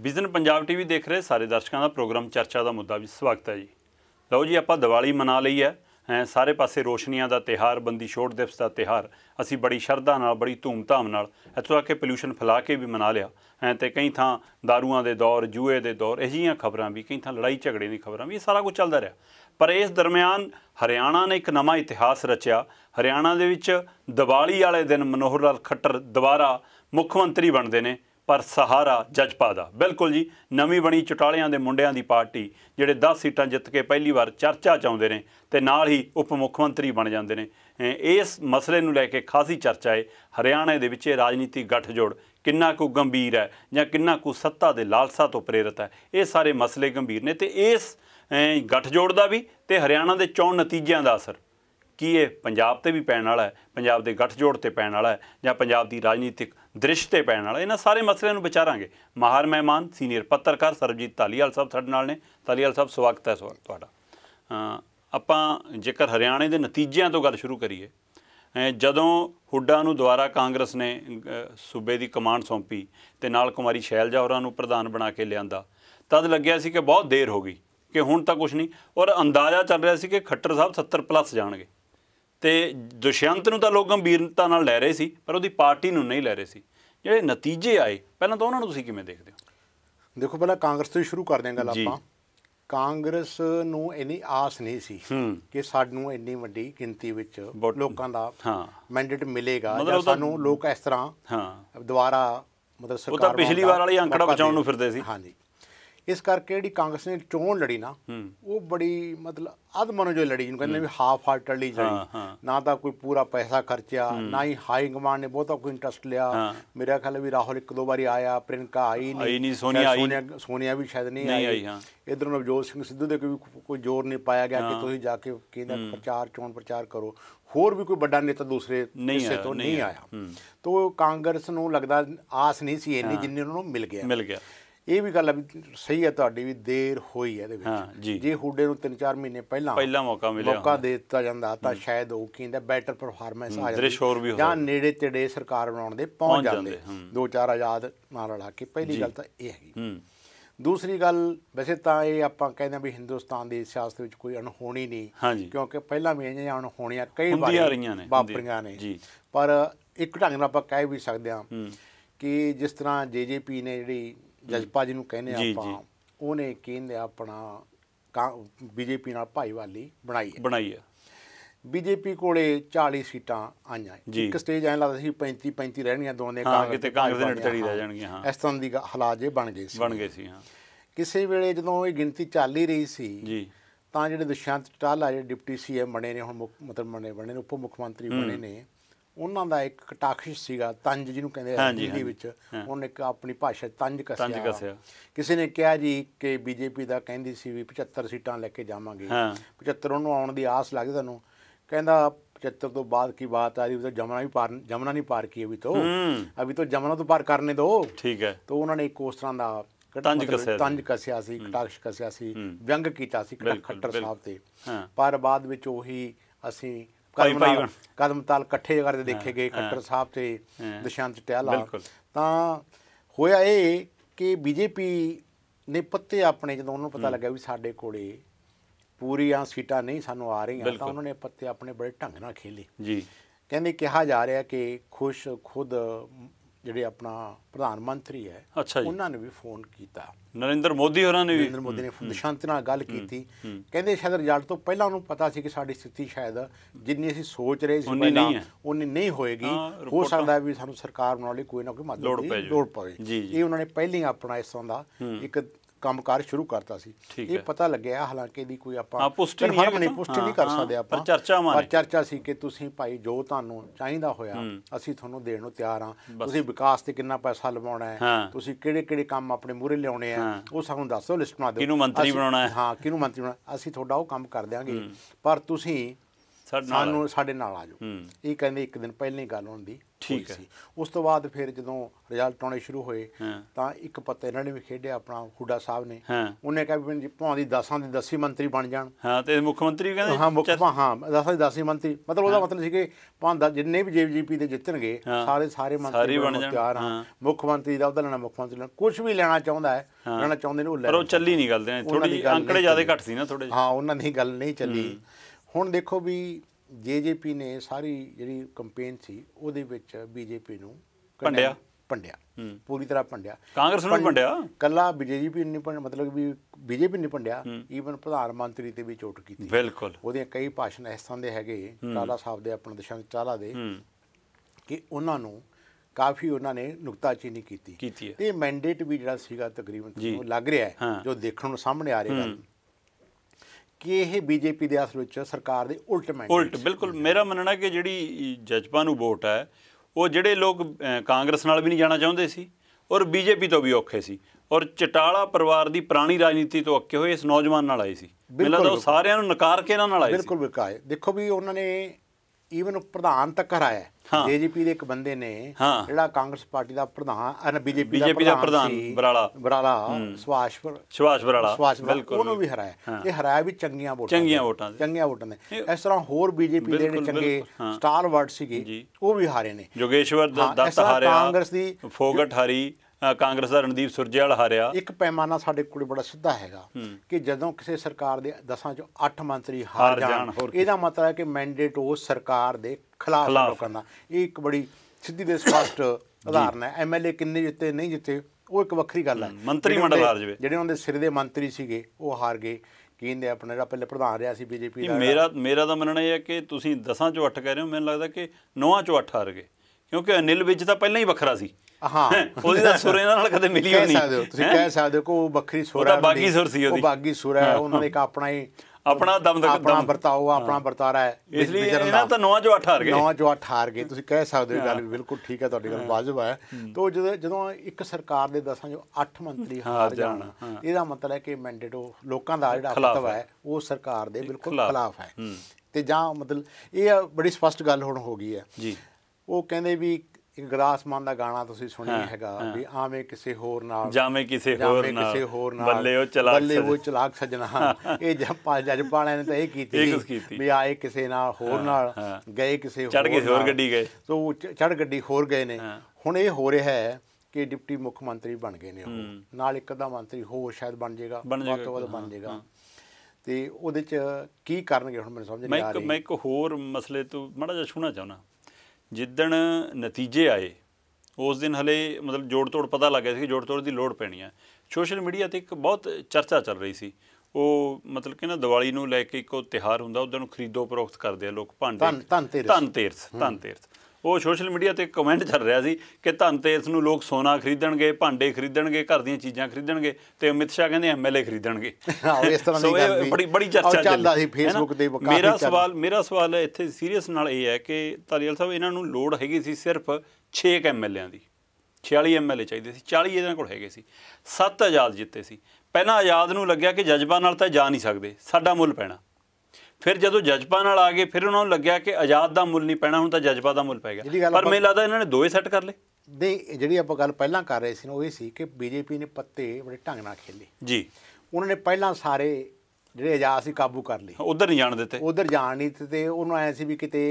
vision Punjab TV ਦੇਖ ਰਹੇ ਸਾਰੇ ਦਰਸ਼ਕਾਂ ਦਾ ਪ੍ਰੋਗਰਾਮ ਚਰਚਾ ਦਾ ਮੁੱਦਾ ਵਿੱਚ ਸਵਾਗਤ ਹੈ ਜੀ ਲਓ ਜੀ ਆਪਾਂ ਦੀਵਾਲੀ ਮਨਾ ਲਈ ਹੈ ਸਾਰੇ ਪਾਸੇ ਰੋਸ਼ਨੀਆਂ ਦਾ ਤਿਹਾਰ ਬੰਦੀ ਛੋੜ ਦਿਵਸ ਦਾ ਤਿਹਾਰ ਅਸੀਂ ਬੜੀ ਸ਼ਰਧਾ ਨਾਲ ਬੜੀ ਧੂਮ-ਧਾਮ ਨਾਲ ਇੱਥੋਂ ਆ ਕੇ ਪੋਲੂਸ਼ਨ ਫਲਾ ਕੇ ਵੀ ਮਨਾ ਲਿਆ ਤੇ ਕਈ ਥਾਂ ਦਾਰੂਆਂ ਦੇ ਦੌਰ ਜੂਏ ਦੇ ਦੌਰ ਅਜਿਹੀਆਂ ਖਬਰਾਂ ਵੀ ਕਈ ਥਾਂ ਲੜਾਈ ਝਗੜੇ ਦੀ ਖਬਰਾਂ ਵੀ ਇਹ ਸਾਰਾ ਕੁਝ ਚੱਲਦਾ ਰਿਹਾ ਪਰ ਇਸ ਦਰਮਿਆਨ ਹਰਿਆਣਾ ਨੇ ਇੱਕ ਨਵਾਂ ਇਤਿਹਾਸ ਰਚਿਆ ਹਰਿਆਣਾ ਦੇ ਵਿੱਚ ਦੀਵਾਲੀ ਵਾਲੇ ਦਿਨ ਮਨੋਹਰ ਲਾਲ ਖੱਟਰ ਦੁਬਾਰਾ ਮੁੱਖ ਮੰਤਰੀ ਬਣਦੇ ਨੇ ਪਰ ਸਹਾਰਾ ਜਜਪਾ ਦਾ ਬਿਲਕੁਲ ਜੀ ਨਵੀਂ ਬਣੀ ਚਟਾਲਿਆਂ ਦੇ ਮੁੰਡਿਆਂ ਦੀ ਪਾਰਟੀ ਜਿਹੜੇ 10 ਸੀਟਾਂ ਜਿੱਤ ਕੇ ਪਹਿਲੀ ਵਾਰ ਚਰਚਾ ਚ ਆਉਂਦੇ ਨੇ ਤੇ ਨਾਲ ਹੀ ਉਪ ਮੁੱਖ ਮੰਤਰੀ ਬਣ ਜਾਂਦੇ ਨੇ ਇਸ ਮਸਲੇ ਨੂੰ ਲੈ ਕੇ ਖਾਸੀ ਚਰਚਾ ਹੈ ਹਰਿਆਣਾ ਦੇ ਵਿੱਚ ਇਹ ਰਾਜਨੀਤੀ ਗੱਠਜੋੜ ਕਿੰਨਾ ਕੁ ਗੰਭੀਰ ਹੈ ਜਾਂ ਕਿੰਨਾ ਕੁ ਸੱਤਾ ਦੇ ਲਾਲਸਾ ਤੋਂ ਪ੍ਰੇਰਿਤ ਹੈ ਇਹ ਸਾਰੇ ਮਸਲੇ ਗੰਭੀਰ ਨੇ ਤੇ ਇਸ ਗੱਠਜੋੜ ਦਾ ਵੀ ਤੇ ਹਰਿਆਣਾ ਦੇ ਚੋਣ ਨਤੀਜਿਆਂ ਦਾ ਅਸਰ ਕੀ ਇਹ ਪੰਜਾਬ ਤੇ ਵੀ ਪੈਣ ਵਾਲਾ ਹੈ ਪੰਜਾਬ ਦੇ ਗੱਠਜੋੜ ਤੇ ਪੈਣ ਵਾਲਾ ਹੈ ਜਾਂ ਪੰਜਾਬ ਦੀ ਰਾਜਨੀਤਿਕ ਦ੍ਰਿਸ਼ ਤੇ ਪੈਣ ਵਾਲਾ ਇਹਨਾਂ ਸਾਰੇ ਮਸਲਿਆਂ ਨੂੰ ਵਿਚਾਰਾਂਗੇ ਮਾਹਰ ਮਹਿਮਾਨ ਸੀਨੀਅਰ ਪੱਤਰਕਾਰ ਸਰਬਜੀਤ ਤਾਲੀਆਲ ਸਾਹਿਬ ਸਾਡੇ ਨਾਲ ਨੇ ਤਾਲੀਆਲ ਸਾਹਿਬ ਸਵਾਗਤ ਹੈ ਤੁਹਾਡਾ ਆਪਾਂ ਜੇਕਰ ਹਰਿਆਣੇ ਦੇ ਨਤੀਜਿਆਂ ਤੋਂ ਗੱਲ ਸ਼ੁਰੂ ਕਰੀਏ ਜਦੋਂ ਹੁੱਡਾ ਨੂੰ ਦੁਆਰਾ ਕਾਂਗਰਸ ਨੇ ਸੂਬੇ ਦੀ ਕਮਾਂਡ ਸੌਂਪੀ ਤੇ ਨਾਲ ਕੁਮਾਰੀ ਸ਼ੈਲਜਾ ਹੋਰਾਂ ਨੂੰ ਪ੍ਰਧਾਨ ਬਣਾ ਕੇ ਲਿਆਂਦਾ ਤਦ ਲੱਗਿਆ ਸੀ ਕਿ ਬਹੁਤ ਦੇਰ ਹੋ ਗਈ ਕਿ ਹੁਣ ਤਾਂ ਕੁਝ ਨਹੀਂ ਔਰ ਅੰਦਾਜ਼ਾ ਚੱਲ ਰਿਹਾ ਸੀ ਕਿ ਖੱਟਰ ਸਾਹਿਬ 70 ਪਲੱਸ ਜਾਣਗੇ ਤੇ ਦੁਸ਼ਯੰਤ ਨੂੰ ਤਾਂ ਲੋਕ ਗੰਭੀਰਤਾ ਨਾਲ ਲੈ ਰਹੇ ਸੀ ਪਰ ਉਹਦੀ ਪਾਰਟੀ ਨੂੰ ਨਹੀਂ ਲੈ ਰਹੇ ਸੀ ਜਿਹੜੇ ਨਤੀਜੇ ਆਏ ਪਹਿਲਾਂ ਤਾਂ ਉਹਨਾਂ ਨੂੰ ਤੁਸੀਂ ਕਿਵੇਂ ਦੇਖਦੇ ਹੋ ਦੇਖੋ ਪਹਿਲਾਂ ਕਾਂਗਰਸ ਤੋਂ ਸ਼ੁਰੂ ਕਰਦੇ ਹਾਂ ਗੱਲ ਆਪਾਂ ਕਾਂਗਰਸ ਨੂੰ ਇੰਨੀ ਆਸ ਨਹੀਂ ਸੀ ਕਿ ਸਾਨੂੰ ਇੰਨੀ ਵੱਡੀ ਗਿਣਤੀ ਵਿੱਚ ਲੋਕਾਂ ਦਾ ਮੈਂਡੇਟ ਮਿਲੇਗਾ ਜਾਂ ਸਾਨੂੰ ਲੋਕ ਇਸ ਤਰ੍ਹਾਂ ਹਾਂ ਦੁਬਾਰਾ ਮਤਲਬ ਸਰਕਾਰ ਉਹ ਤਾਂ ਪਿਛਲੀ ਵਾਰ ਵਾਲੇ ਅੰਕੜਾ ਬਚਾਉਣ ਨੂੰ ਫਿਰਦੇ ਸੀ ਹਾਂਜੀ ਇਸ ਕਰਕੇ ਜਿਹੜੀ ਕਾਂਗਰਸ ਨੇ ਚੋਣ ਲੜੀ ਨਾ ਉਹ ਬੜੀ ਮਤਲਬ ਅਧ ਜੋ ਲੜੀ ਜਿਹਨੂੰ ਕਹਿੰਦੇ ਵੀ ਹਾਫ ਹਾਰਟਡਲੀ ਜਿਹੜੀ ਨਾ ਤਾਂ ਕੋਈ ਪੂਰਾ ਪੈਸਾ ਖਰਚਿਆ ਨਾ ਹੀ ਹਾਈ ਕਮਾਂਡ ਨੇ ਬਹੁਤਾ ਕੋਈ ਇੰਟਰਸਟ ਲਿਆ ਮੇਰਾ ਖਿਆਲ ਵੀ ਰਾਹੁਲ ਇੱਕ ਦੋ ਵਾਰੀ ਆਇਆ ਪ੍ਰਿੰਕਾ ਆਈ ਨਹੀਂ ਆਈ ਨਹੀਂ ਸੋਨੀਆ ਆਈ ਸੋਨੀਆ ਵੀ ਸ਼ਾਇਦ ਨਹੀਂ ਆਈ ਇਧਰ ਨਵਜੋਤ ਸਿੰਘ ਸਿੱਧੂ ਦੇ ਕੋਈ ਕੋਈ ਜ਼ੋਰ ਨਹੀਂ ਪਾਇਆ ਗਿਆ ਕਿ ਤੁਸੀਂ ਜਾ ਕੇ ਕਿਹਦਾ ਪ੍ਰਚਾਰ ਚੋਣ ਪ੍ਰਚਾਰ ਕਰੋ ਹੋਰ ਵੀ ਕੋਈ ਵੱਡਾ ਨੇਤਾ ਦੂਸਰੇ ਕਿਸੇ ਤੋਂ ਨਹੀਂ ਆਇਆ ਤਾਂ ਕਾਂਗਰਸ ਨੂੰ ਲੱਗਦਾ ਆਸ ਨਹੀਂ ਸੀ ਇੰਨੀ ਜਿੰਨੀ ਉਹਨਾਂ ਨੂੰ ਮਿਲ ਗਿਆ ਮਿਲ ਗਿਆ ਇਹ ਵੀ ਗੱਲ ਹੈ ਵੀ ਸਹੀ ਹੈ ਤੁਹਾਡੀ ਵੀ ਦੇਰ ਹੋਈ ਹੈ ਇਹਦੇ ਵਿੱਚ ਜੇ ਹੁੱਡੇ ਨੂੰ 3-4 ਮਹੀਨੇ ਪਹਿਲਾਂ ਪਹਿਲਾ ਮੌਕਾ ਮਿਲਿਆ ਮੌਕਾ ਦੇ ਦਿੱਤਾ ਜਾਂਦਾ ਤਾਂ ਸ਼ਾਇਦ ਉਹ ਕਹਿੰਦਾ ਬੈਟਰ ਪਰਫਾਰਮੈਂਸ ਆ ਜਾਂਦੀ ਜਾਂ ਨੇੜੇ ਤੇੜੇ ਸਰਕਾਰ ਬਣਾਉਣ ਦੇ ਪਹੁੰਚ ਜਾਂਦੇ ਦੋ ਚਾਰ ਆਜ਼ਾਦ ਨਾਲ ਲੜਾ ਕੇ ਪਹਿਲੀ ਗੱਲ ਤਾਂ ਇਹ ਹੈਗੀ ਦੂਸਰੀ ਗੱਲ ਵੈਸੇ ਤਾਂ ਇਹ ਆਪਾਂ ਕਹਿੰਦੇ ਆ ਵੀ ਹਿੰਦੁਸਤਾਨ ਦੀ ਸਿਆਸਤ ਵਿੱਚ ਕੋਈ ਅਣਹੋਣੀ ਨਹੀਂ ਕਿਉਂਕਿ ਪਹਿਲਾਂ ਵੀ ਇੰਜ ਅਣਹੋਣੀਆਂ ਕਈ ਵਾਰ ਵਾਪਰੀਆਂ ਨੇ ਪਰ ਇੱਕ ਢੰਗ ਨਾਲ ਆਪਾਂ ਕਹਿ ਵੀ ਸਕਦੇ ਹਾਂ ਕਿ ਜਿਸ ਤਰ੍ਹਾਂ ਜੀਜੇਪੀ ਨੇ ਜਿਹੜੀ ਜਜਪਾ ਜੀ ਨੂੰ ਕਹਿੰਦੇ ਆਪਾਂ ਉਹਨੇ ਕਹਿੰਦੇ ਆਪਣਾ ਬੀਜੇਪੀ ਨਾਲ ਭਾਈਵਾਲੀ ਬਣਾਈ ਹੈ ਬਣਾਈ ਹੈ ਬੀਜੇਪੀ ਕੋਲੇ 40 ਸੀਟਾਂ ਆਈਆਂ ਇੱਕ ਸਟੇਜ ਐਂ ਲੱਗਦਾ ਸੀ 35 35 ਰਹਿਣੀਆਂ ਦੋਵਾਂ ਦੇ ਹਾਂ ਕਿਤੇ ਕਾਂਗਰਸ ਦੇ ਭਾਜਪਾ ਨੇੜਤੜੀ ਰਹਿ ਜਾਣਗੀਆਂ ਹਾਂ ਇਸ ਤਰ੍ਹਾਂ ਦੀ ਹਾਲਾਤ ਜੇ ਬਣ ਗਏ ਸੀ ਬਣ ਗਏ ਸੀ ਹਾਂ ਕਿਸੇ ਵੇਲੇ ਜਦੋਂ ਇਹ ਗਿਣਤੀ ਚੱਲ ਹੀ ਰਹੀ ਸੀ ਜੀ ਤਾਂ ਜਿਹੜੇ ਦੁਸ਼ਯੰਤ ਚਟਾਲਾ ਜਿਹੜੇ ਡਿਪਟੀ ਸੀਐਮ ਬਣੇ ਨੇ ਹੁਣ ਮੁੱਖ- ਮਤਲਬ ਬਣੇ ਬਣੇ ਨੇ ਉਪ ਮੁੱਖ ਮੰਤਰੀ ਬਣੇ ਨੇ ਉਹਨਾਂ ਦਾ ਇੱਕ ਕਟਾਖਸ਼ ਸੀਗਾ ਤੰਜ ਜਿਹਨੂੰ ਕਹਿੰਦੇ ਆ ਹਿੰਦੀ ਵਿੱਚ ਉਹਨੇ ਇੱਕ ਆਪਣੀ ਭਾਸ਼ਾ ਤੰਜ ਕਸਿਆ ਤੰਜ ਕਸਿਆ ਕਿਸੇ ਨੇ ਕਿਹਾ ਜੀ ਕਿ ਬੀਜੇਪੀ ਦਾ ਕਹਿੰਦੀ ਸੀ ਵੀ 75 ਸੀਟਾਂ ਲੈ ਕੇ ਜਾਵਾਂਗੇ 75 ਉਹਨੂੰ ਆਉਣ ਦੀ ਆਸ ਲੱਗਦੀ ਤੁਹਾਨੂੰ ਕਹਿੰਦਾ 75 ਤੋਂ ਬਾਅਦ ਕੀ ਬਾਤ ਆ ਰਹੀ ਉਹ ਜਮਨਾ ਵੀ ਪਾਰ ਜਮਨਾ ਨਹੀਂ ਪਾਰ ਕੀ ਅਭੀ ਤੋ ਅਭੀ ਤੋ ਜਮਨਾ ਤੋਂ ਪਾਰ ਕਰਨੇ ਦੋ ਠੀਕ ਹੈ ਤੋ ਉਹਨਾਂ ਨੇ ਇੱਕ ਉਸ ਤਰ੍ਹਾਂ ਦਾ ਤੰਜ ਕਸਿਆ ਤੰਜ ਕਸਿਆ ਸੀ ਕਟਾਕਸ਼ ਕਸਿਆ ਸੀ ਵਿਅੰਗ ਕੀਤਾ ਸੀ ਖੱਟਰ ਸਾਹਿਬ ਤੇ ਪਰ ਬਾਅਦ ਵਿੱਚ ਉਹੀ ਅਸੀਂ ਕਦਮ ਨਾਲ ਕਦਮ ਤਾਲ ਇਕੱਠੇ ਕਰਦੇ ਦੇਖੇ ਗਏ ਖੱਟਰ ਸਾਹਿਬ ਤੇ ਦਸ਼ਾਂਤ ਟਿਆਲਾ ਤਾਂ ਹੋਇਆ ਇਹ ਕਿ ਬੀਜੇਪੀ ਨੇ ਪੱਤੇ ਆਪਣੇ ਜਦੋਂ ਉਹਨੂੰ ਪਤਾ ਲੱਗਾ ਵੀ ਸਾਡੇ ਕੋਲੇ ਪੂਰੀਆਂ ਸੀਟਾਂ ਨਹੀਂ ਸਾਨੂੰ ਆ ਰਹੀਆਂ ਤਾਂ ਉਹਨਾਂ ਨੇ ਪੱਤੇ ਆਪਣੇ ਬੜੇ ਢੰਗ ਨਾਲ ਖੇਲੇ ਜੀ ਕਹਿੰਦੇ ਕਿਹਾ ਜਾ ਰਿਹਾ ਕਿ ਖੁਸ਼ ਖੁਦ ਜਿਹੜੇ ਆਪਣਾ ਪ੍ਰਧਾਨ ਮੰਤਰੀ ਹੈ ਉਹਨਾਂ ਨੇ ਵੀ ਫੋਨ ਕੀਤਾ ਨਰਿੰਦਰ ਮੋਦੀ ਹੋਰਾਂ ਨੇ ਵੀ ਨਰਿੰਦਰ ਮੋਦੀ ਨੇ ਸ਼ਾਂਤੀ ਨਾਲ ਗੱਲ ਕੀਤੀ ਕਹਿੰਦੇ ਸ਼ਾਇਦ ਰਿਜ਼ਲਟ ਤੋਂ ਪਹਿਲਾਂ ਉਹਨੂੰ ਪਤਾ ਸੀ ਕਿ ਸਾਡੀ ਸਥਿਤੀ ਸ਼ਾਇਦ ਜਿੰਨੀ ਅਸੀਂ ਸੋਚ ਰਹੇ ਸੀ ਪਹਿਲਾਂ ਉਨੀ ਨਹੀਂ ਹੋਏਗੀ ਹੋ ਸਕਦਾ ਵੀ ਸਾਨੂੰ ਸਰਕਾਰ ਬਣਾਉਣ ਲਈ ਕੋਈ ਨਾ ਕੋਈ ਮਦਦ ਦੀ ਲੋੜ ਪਵੇ ਇਹ ਉਹਨਾਂ ਨੇ ਪਹਿਲਾਂ ਆਪਣਾ ਇਸ ਤਰ੍ਹਾਂ ਦਾ ਇੱਕ ਕੰਮਕਾਰ ਸ਼ੁਰੂ ਕਰਤਾ ਸੀ ਇਹ ਪਤਾ ਲੱਗਿਆ ਹਾਲਾਂਕਿ ਦੀ ਕੋਈ ਆਪਾਂ ਪੁਸ਼ਟੀ ਨਹੀਂ ਪੁਸ਼ਟੀ ਨਹੀਂ ਕਰ ਸਕਦੇ ਆਪਾਂ ਪਰ ਚਰਚਾ ਮਾਰੀ ਪਰ ਚਰਚਾ ਸੀ ਕਿ ਤੁਸੀਂ ਭਾਈ ਜੋ ਤੁਹਾਨੂੰ ਚਾਹੀਦਾ ਹੋਇਆ ਅਸੀਂ ਤੁਹਾਨੂੰ ਦੇਣ ਨੂੰ ਤਿਆਰ ਆ ਤੁਸੀਂ ਵਿਕਾਸ ਤੇ ਕਿੰਨਾ ਪੈਸਾ ਲਵਾਉਣਾ ਹੈ ਤੁਸੀਂ ਕਿਹੜੇ ਕਿਹੜੇ ਕੰਮ ਆਪਣੇ ਮੂਰੇ ਲਿਆਉਣੇ ਆ ਉਹ ਸਾਨੂੰ ਦੱਸੋ ਲਿਸਟ ਬਣਾ ਦਿਓ ਕਿਹਨੂੰ ਮੰਤਰੀ ਬਣਾਉਣਾ ਹੈ ਹਾਂ ਕਿਹਨੂੰ ਮੰਤਰੀ ਬਣਾਉਣਾ ਅਸੀਂ ਤੁਹਾਡਾ ਉਹ ਕੰਮ ਕਰ ਦਿਆਂਗੇ ਪਰ ਤੁਸੀਂ ਸਾਨੂੰ ਸਾਡੇ ਨਾਲ ਆਜੋ ਇਹ ਕਹਿੰਦੇ ਇੱਕ ਦਿਨ ਪਹਿਲਾਂ ਹੀ ਗੱਲ ਹੁੰਦੀ ਠੀਕ ਸੀ ਉਸ ਤੋਂ ਬਾਅਦ ਫਿਰ ਜਦੋਂ ਰਿਜ਼ਲਟ ਆਉਣੇ ਸ਼ੁਰੂ ਹੋਏ ਤਾਂ ਇੱਕ ਪੱਤੇ ਇਹਨਾਂ ਨੇ ਵੀ ਖੇਡਿਆ ਆਪਣਾ ਖੁੱਡਾ ਸਾਹਿਬ ਨੇ ਉਹਨੇ ਕਿਹਾ ਵੀ ਭਾਂ ਦੀ 10ਾਂ ਦੇ ਦਸੀ ਮੰਤਰੀ ਬਣ ਜਾਣ ਹਾਂ ਤੇ ਮੁੱਖ ਮੰਤਰੀ ਵੀ ਕਹਿੰਦੇ ਹਾਂ ਮੁੱਖ ਹਾਂ 10ਾਂ ਦੇ ਦਸੀ ਮੰਤਰੀ ਮਤਲਬ ਉਹਦਾ ਮਤਲਬ ਸੀ ਕਿ ਭਾਂ ਦਾ ਜਿੰਨੇ ਵੀ ਜੀਪੀ ਦੇ ਜਿੱਤਣਗੇ ਸਾਰੇ ਸਾਰੇ ਮੰਤਰੀ ਬਣ ਤਿਆਰ ਹਾਂ ਮੁੱਖ ਮੰਤਰੀ ਦਾ ਉਹਦਾ ਲੈਣਾ ਮੁੱਖ ਮੰਤਰੀ ਨੂੰ ਕੁਝ ਵੀ ਲੈਣਾ ਚਾਹੁੰਦਾ ਹੈ ਲੈਣਾ ਚਾਹੁੰਦੇ ਨੇ ਉਹ ਲੈ ਪਰ ਉਹ ਚੱਲੀ ਨਹੀਂ ਗੱਲ ਦੇ ਥੋੜੀ ਅੰਕੜੇ ਜ਼ਿਆਦਾ ਘੱਟ ਸੀ ਨਾ ਥੋੜੇ ਹਾਂ ਉਹਨਾਂ ਦੀ ਗੱਲ ਨਹੀਂ ਚੱਲੀ ਹੁਣ ਦੇਖੋ ਵੀ ਜੀਜੀਪੀ ਨੇ ਸਾਰੀ ਜਿਹੜੀ ਕੈਂਪੇਨ ਸੀ ਉਹਦੇ ਵਿੱਚ ਬੀਜੇਪੀ ਨੂੰ ਭੰਡਿਆ ਭੰਡਿਆ ਪੂਰੀ ਤਰ੍ਹਾਂ ਭੰਡਿਆ ਕਾਂਗਰਸ ਨੂੰ ਭੰਡਿਆ ਕੱਲਾ ਬੀਜੇਪੀ ਨੇ ਮਤਲਬ ਵੀ ਬੀਜੇਪੀ ਨੇ ਭੰਡਿਆ ਈਵਨ ਪ੍ਰਧਾਨ ਮੰਤਰੀ ਤੇ ਵੀ ਚੋਟ ਕੀਤੀ ਬਿਲਕੁਲ ਉਹਦੇ ਕਈ ਭਾਸ਼ਣ ਇਸ ਤਰ੍ਹਾਂ ਦੇ ਹੈਗੇ ਕਾਲਾ ਸਾਹਿਬ ਦੇ ਆਪਣੇ ਦਸ਼ਾਂ ਚਾਲਾ ਦੇ ਕਿ ਉਹਨਾਂ ਨੂੰ ਕਾਫੀ ਉਹਨਾਂ ਨੇ ਨੁਕਤਾਚੀਨੀ ਕੀਤੀ ਤੇ ਮੈਂਡੇਟ ਵੀ ਜਿਹੜਾ ਸੀਗਾ ਤਕਰੀਬਨ ਲੱਗ ਰਿਹਾ ਹੈ ਜੋ ਦੇਖਣ ਨੂੰ ਸਾਹਮਣੇ ਆ ਰਿਹਾ ਹੈ ਕਿ ਇਹ ਬੀਜੇਪੀ ਦੇ ਅਸਲ ਵਿੱਚ ਸਰਕਾਰ ਦੇ ਉਲਟ ਮੈਂ ਉਲਟ ਬਿਲਕੁਲ ਮੇਰਾ ਮੰਨਣਾ ਕਿ ਜਿਹੜੀ ਜਜਪਾ ਨੂੰ ਵੋਟ ਹੈ ਉਹ ਜਿਹੜੇ ਲੋਕ ਕਾਂਗਰਸ ਨਾਲ ਵੀ ਨਹੀਂ ਜਾਣਾ ਚਾਹੁੰਦੇ ਸੀ ਔਰ ਬੀਜੇਪੀ ਤੋਂ ਵੀ ਔਖੇ ਸੀ ਔਰ ਚਟਾਲਾ ਪਰਿਵਾਰ ਦੀ ਪੁਰਾਣੀ ਰਾਜਨੀਤੀ ਤੋਂ ਅੱਕੇ ਹੋਏ ਇਸ ਨੌਜਵਾਨ ਨਾਲ ਆਏ ਸੀ ਮੈਨੂੰ ਲੱਗਦਾ ਉਹ ਸਾਰਿਆਂ ਨੂੰ ਨਕਾਰ ਕੇ ਇਹਨਾਂ ਨਾਲ ਆਏ ਸੀ ਬਿਲਕੁਲ ਬਿਲਕੁਲ ਦੇਖੋ ਵੀ ਉਹਨਾਂ ਨੇ ਈਵਨ ਪ੍ਰਧਾਨ ਤੱਕ ਹਰਾਇਆ ਜੀਜੀਪੀ ਦੇ ਇੱਕ ਬੰਦੇ ਨੇ ਜਿਹੜਾ ਕਾਂਗਰਸ ਪਾਰਟੀ ਦਾ ਪ੍ਰਧਾਨ ਅਨ ਦਾ ਬੀਜੇਪੀ ਦਾ ਪ੍ਰਧਾਨ ਬਰਾਲਾ ਬਰਾਲਾ ਸੁਆਸ਼ਪੁਰ ਸੁਭਾਸ਼ ਬਰਾਲਾ ਬਿਲਕੁਲ ਉਹਨੂੰ ਵੀ ਹਰਾਇਆ ਇਹ ਹਰਾਇਆ ਵੀ ਚੰਗੀਆਂ ਵੋਟਾਂ ਚੰਗੀਆਂ ਵੋਟਾਂ ਦੇ ਚੰਗੀਆਂ ਵੋਟਾਂ ਦੇ ਇਸ ਤਰ੍ਹਾਂ ਹੋਰ ਬੀਜੇਪੀ ਦੇ ਜਿਹੜੇ ਚੰਗੇ ਸਟਾਰ ਵਰਡ ਸੀਗੇ ਉਹ ਵੀ ਹਾਰੇ ਨੇ ਜੋਗੇਸ਼ਵਰ ਦੱਤ ਹਾਰਿਆ ਕਾਂਗਰਸ ਦੀ ਫੋਗਟ ਹਾਰੀ ਕਾਂਗਰਸ ਦਾ ਰਣਦੀਪ ਸੁਰਜੇਵਾਲ ਹਾਰਿਆ ਇੱਕ ਪੈਮਾਨਾ ਸਾਡੇ ਕੋਲ ਬੜਾ ਸਿੱਧਾ ਹੈਗਾ ਕਿ ਜਦੋਂ ਕਿਸੇ ਸਰਕਾਰ ਦੇ ਦਸਾਂ ਚੋਂ 8 ਮੰਤਰੀ ਹਾਰ ਜਾਣ ਇਹਦਾ ਮਤਲਬ ਹੈ ਕਿ ਮੈਂਡੇਟ ਉਸ ਸਰਕਾਰ ਦੇ ਖਿਲਾਫ ਲੋਕਾਂ ਦਾ ਇਹ ਇੱਕ ਬੜੀ ਸਿੱਧੀ ਦੇ ਸਪਸ਼ਟ ਉਦਾਹਰਨ ਹੈ ਐਮਐਲਏ ਕਿੰਨੇ ਜਿੱਤੇ ਨਹੀਂ ਜਿੱਤੇ ਉਹ ਇੱਕ ਵੱਖਰੀ ਗੱਲ ਹੈ ਮੰਤਰੀ ਮੰਡਲ ਹਾਰ ਜਵੇ ਜਿਹੜੇ ਉਹਦੇ ਸਿਰ ਦੇ ਮੰਤਰੀ ਸੀਗੇ ਉਹ ਹਾਰ ਗਏ ਕਹਿੰਦੇ ਆਪਣੇ ਜਿਹੜਾ ਪਹਿਲੇ ਪ੍ਰਧਾਨ ਰਿਹਾ ਸੀ ਬੀਜੇਪੀ ਦਾ ਮੇਰਾ ਮੇਰਾ ਤਾਂ ਮੰਨਣਾ ਇਹ ਹੈ ਕਿ ਤੁਸੀਂ ਦਸਾਂ ਚੋਂ 8 ਕਹਿ ਰਹੇ ਹੋ ਮੈਨੂੰ ਲੱਗਦਾ ਕਿ 9ਾਂ ਚੋਂ 8 ਹਾਰ ਗਏ ਕਿਉਂਕਿ ਅਨਿਲ ਵਿੱਚ ਤਾਂ ਪਹਿਲਾਂ ਹੀ ਵੱਖਰਾ ਸੀ ਹਾਂ ਉਹਦੀ ਤਾਂ ਸੁਰ ਇਹਨਾਂ ਨਾਲ ਕਦੇ ਮਿਲੀ ਹੋਣੀ ਨਹੀਂ ਸਕਦੇ ਤੁਸੀਂ ਕਹਿ ਸਕਦੇ ਹੋ ਕਿ ਉਹ ਵੱਖਰੀ ਸੁਰ ਹੈ ਉਹ ਬਾਗੀ ਸੁਰ ਸੀ ਉਹਦੀ ਉਹ ਬਾਗੀ ਸੁਰ ਹੈ ਉਹਨਾਂ ਨੇ ਇੱਕ ਆਪਣਾ ਹੀ ਆਪਣਾ ਦਮ ਦਮ ਆਪਣਾ ਵਰਤਾਓ ਆਪਣਾ ਵਰਤਾਰਾ ਹੈ ਇਸ ਲਈ ਇਹਨਾਂ ਤਾਂ ਨੌਂ ਜੋ 8 ਹਾਰ ਗਏ ਨੌਂ ਜੋ 8 ਹਾਰ ਗਏ ਤੁਸੀਂ ਕਹਿ ਸਕਦੇ ਹੋ ਗੱਲ ਬਿਲਕੁਲ ਠੀਕ ਹੈ ਤੁਹਾਡੀ ਗੱਲ ਵਾਜਬ ਹੈ ਤੋਂ ਜਦੋਂ ਜਦੋਂ ਇੱਕ ਸਰਕਾਰ ਦੇ ਦਸਾਂ ਜੋ 8 ਮੰਤਰੀ ਹਾਰ ਜਾਣ ਇਹਦਾ ਮਤਲਬ ਹੈ ਕਿ ਮੈਂਡੇਟ ਲੋਕਾਂ ਦਾ ਜਿਹੜਾ ਆਪਤਵ ਹੈ ਉਹ ਸਰਕਾਰ ਦੇ ਬਿਲਕੁਲ ਖਿਲਾਫ ਹੈ ਤੇ ਜਾਂ ਮਤਲਬ ਇਹ ਬੜੀ ਸਪਸ਼ਟ ਗੱਲ ਹੁਣ ਹੋ ਗਈ ਹੈ ਜੀ ਉਹ ਕਹਿੰਦੇ ਵੀ ਇੱਕ ਮਾਨ ਦਾ ਗਾਣਾ ਤੁਸੀਂ ਸੁਣਿਆ ਹੈਗਾ ਵੀ ਆਵੇਂ ਕਿਸੇ ਹੋਰ ਨਾਲ ਜਾਵੇਂ ਕਿਸੇ ਹੋਰ ਨਾਲ ਕਿਸੇ ਹੋਰ ਨਾਲ ਬੱਲੇ ਉਹ ਚਲਾਕ ਬੱਲੇ ਉਹ ਚਲਾਕ ਸਜਣਾ ਇਹ ਜੱਪਾ ਜੱਜਪਾ ਨੇ ਤਾਂ ਇਹ ਕੀਤੀ ਵੀ ਆਏ ਕਿਸੇ ਨਾਲ ਹੋਰ ਨਾਲ ਗਏ ਕਿਸੇ ਹੋਰ ਚੜ ਕੇ ਹੋਰ ਗੱਡੀ ਗਏ ਸੋ ਚੜ ਗੱਡੀ ਹੋਰ ਗਏ ਨੇ ਹੁਣ ਇਹ ਹੋ ਰਿਹਾ ਹੈ ਕਿ ਡਿਪਟੀ ਮੁੱਖ ਮੰਤਰੀ ਬਣ ਗਏ ਨੇ ਉਹ ਨਾਲ ਇੱਕ ਅਧਾ ਮੰਤਰੀ ਹੋਰ ਸ਼ਾਇਦ ਬਣ ਜਾਏਗਾ ਵੱਧ ਵੱਧ ਬਣ ਜਾਏਗਾ ਤੇ ਉਹਦੇ ਚ ਕੀ ਕਰਨਗੇ ਹੁਣ ਮੈਨੂੰ ਸਮਝ ਨਹੀਂ ਆ ਰਹੀ ਮੈਂ ਇੱਕ ਮੈਂ ਇੱਕ ਹੋਰ ਮਸਲੇ ਤੋਂ ਮੜਾ ਜਿਹਾ ਛੂਣਾ ਚਾਹਣਾ ਜਿੱਦਣ ਨਤੀਜੇ ਆਏ ਉਸ ਦਿਨ ਹਲੇ ਮਤਲਬ ਜੋੜ ਤੋੜ ਪਤਾ ਲੱਗਿਆ ਸੀ ਕਿ ਜੋੜ ਤੋੜ ਦੀ ਲੋੜ ਪੈਣੀ ਆ ਸੋਸ਼ਲ ਮੀਡੀਆ ਤੇ ਇੱਕ ਬਹੁਤ ਚਰਚਾ ਚੱਲ ਰਹੀ ਸੀ ਉਹ ਮਤਲਬ ਕਿ ਨਾ ਦੀਵਾਲੀ ਨੂੰ ਲੈ ਕੇ ਇੱਕ ਉਹ ਤਿਹਾਰ ਹੁੰਦਾ ਉਹਦਾਂ ਨੂੰ ਖਰੀਦੋ ਪ੍ਰੋਖਤ ਕਰਦੇ ਆ ਲੋਕ ਭਾਂਡੇ ਧੰਨ ਧਨ ਤੇਰਸ ਧੰਨ ਤੇਰਸ ਧੰਨ ਤੇਰਸ ਉਹ ਸੋਸ਼ਲ ਮੀਡੀਆ ਤੇ ਕਮੈਂਟ ਚੱਲ ਰਿਹਾ ਸੀ ਕਿ ਇਸ ਨੂੰ ਲੋਕ ਸੋਨਾ ਖਰੀਦਣਗੇ ਭਾਂਡੇ ਖਰੀਦਣਗੇ ਘਰ ਦੀਆਂ ਚੀਜ਼ਾਂ ਖਰੀਦਣਗੇ ਤੇ ਅਮਿਤ ਸ਼ਾਹ ਕਹਿੰਦੇ ਐਮਐਲਏ ਖਰੀਦਣਗੇ ਆਹ ਇਸ ਤਰ੍ਹਾਂ ਦੀ ਗੱਲ ਵੀ ਬੜੀ ਬੜੀ ਚਰਚਾ ਚੱਲਦਾ ਸੀ ਫੇਸਬੁੱਕ ਤੇ ਕਾਫੀ ਮੇਰਾ ਸਵਾਲ ਮੇਰਾ ਸਵਾਲ ਇੱਥੇ ਸੀਰੀਅਸ ਨਾਲ ਇਹ ਹੈ ਕਿ ਤਾਲੀਵਾਲ ਸਾਹਿਬ ਇਹਨਾਂ ਨੂੰ ਲੋੜ ਹੈਗੀ ਸੀ ਸਿਰਫ 6 ਐਮਐਲਏਆਂ ਦੀ 46 ਐਮਐਲਏ ਚਾਹੀਦੇ ਸੀ 40 ਇਹਨਾਂ ਕੋਲ ਹੈਗੇ ਸੀ 7 ਆਜ਼ਾਦ ਜਿੱਤੇ ਸੀ ਪਹਿਲਾਂ ਆਜ਼ਾਦ ਨੂੰ ਲੱਗਿਆ ਕਿ ਜਜ਼ਬਾ ਨਾਲ ਤਾਂ ਜਾ ਨਹੀਂ ਸਕਦੇ ਸਾਡਾ ਮੁੱਲ ਪੈਣਾ ਫਿਰ ਜਦੋਂ ਜਜ਼ਬਾ ਨਾਲ ਆ ਗਏ ਫਿਰ ਉਹਨਾਂ ਨੂੰ ਲੱਗਿਆ ਕਿ ਆਜ਼ਾਦ ਦਾ ਮੁੱਲ ਨਹੀਂ ਪੈਣਾ ਹੁਣ ਤਾਂ ਜਜ਼ਬਾ ਦਾ ਮੁੱਲ ਪੈ ਗਿਆ ਪਰ ਮੈਨੂੰ ਲੱਗਦਾ ਇਹਨਾਂ ਨੇ ਦੋਏ ਸੈੱਟ ਕਰ ਲਏ ਨਹੀਂ ਜਿਹੜੀ ਆਪਾਂ ਗੱਲ ਪਹਿਲਾਂ ਕਰ ਰਹੇ ਸੀ ਉਹ ਇਹ ਸੀ ਕਿ ਬੀਜੇਪੀ ਨੇ ਪੱਤੇ ਬੜੇ ਢੰਗ ਨਾਲ ਖੇਲੇ ਜੀ ਉਹਨਾਂ ਨੇ ਪਹਿਲਾਂ ਸਾਰੇ ਜਿਹੜੇ ਆਜ਼ਾਦ ਸੀ ਕਾਬੂ ਕਰ ਲਏ ਉਧਰ ਨਹੀਂ ਜਾਣ ਦਿੱਤੇ ਉਧਰ ਜਾਣ ਨਹੀਂ ਦਿੱਤੇ ਉਹਨਾਂ ਐਸੀ ਸੀ ਵੀ ਕਿਤੇ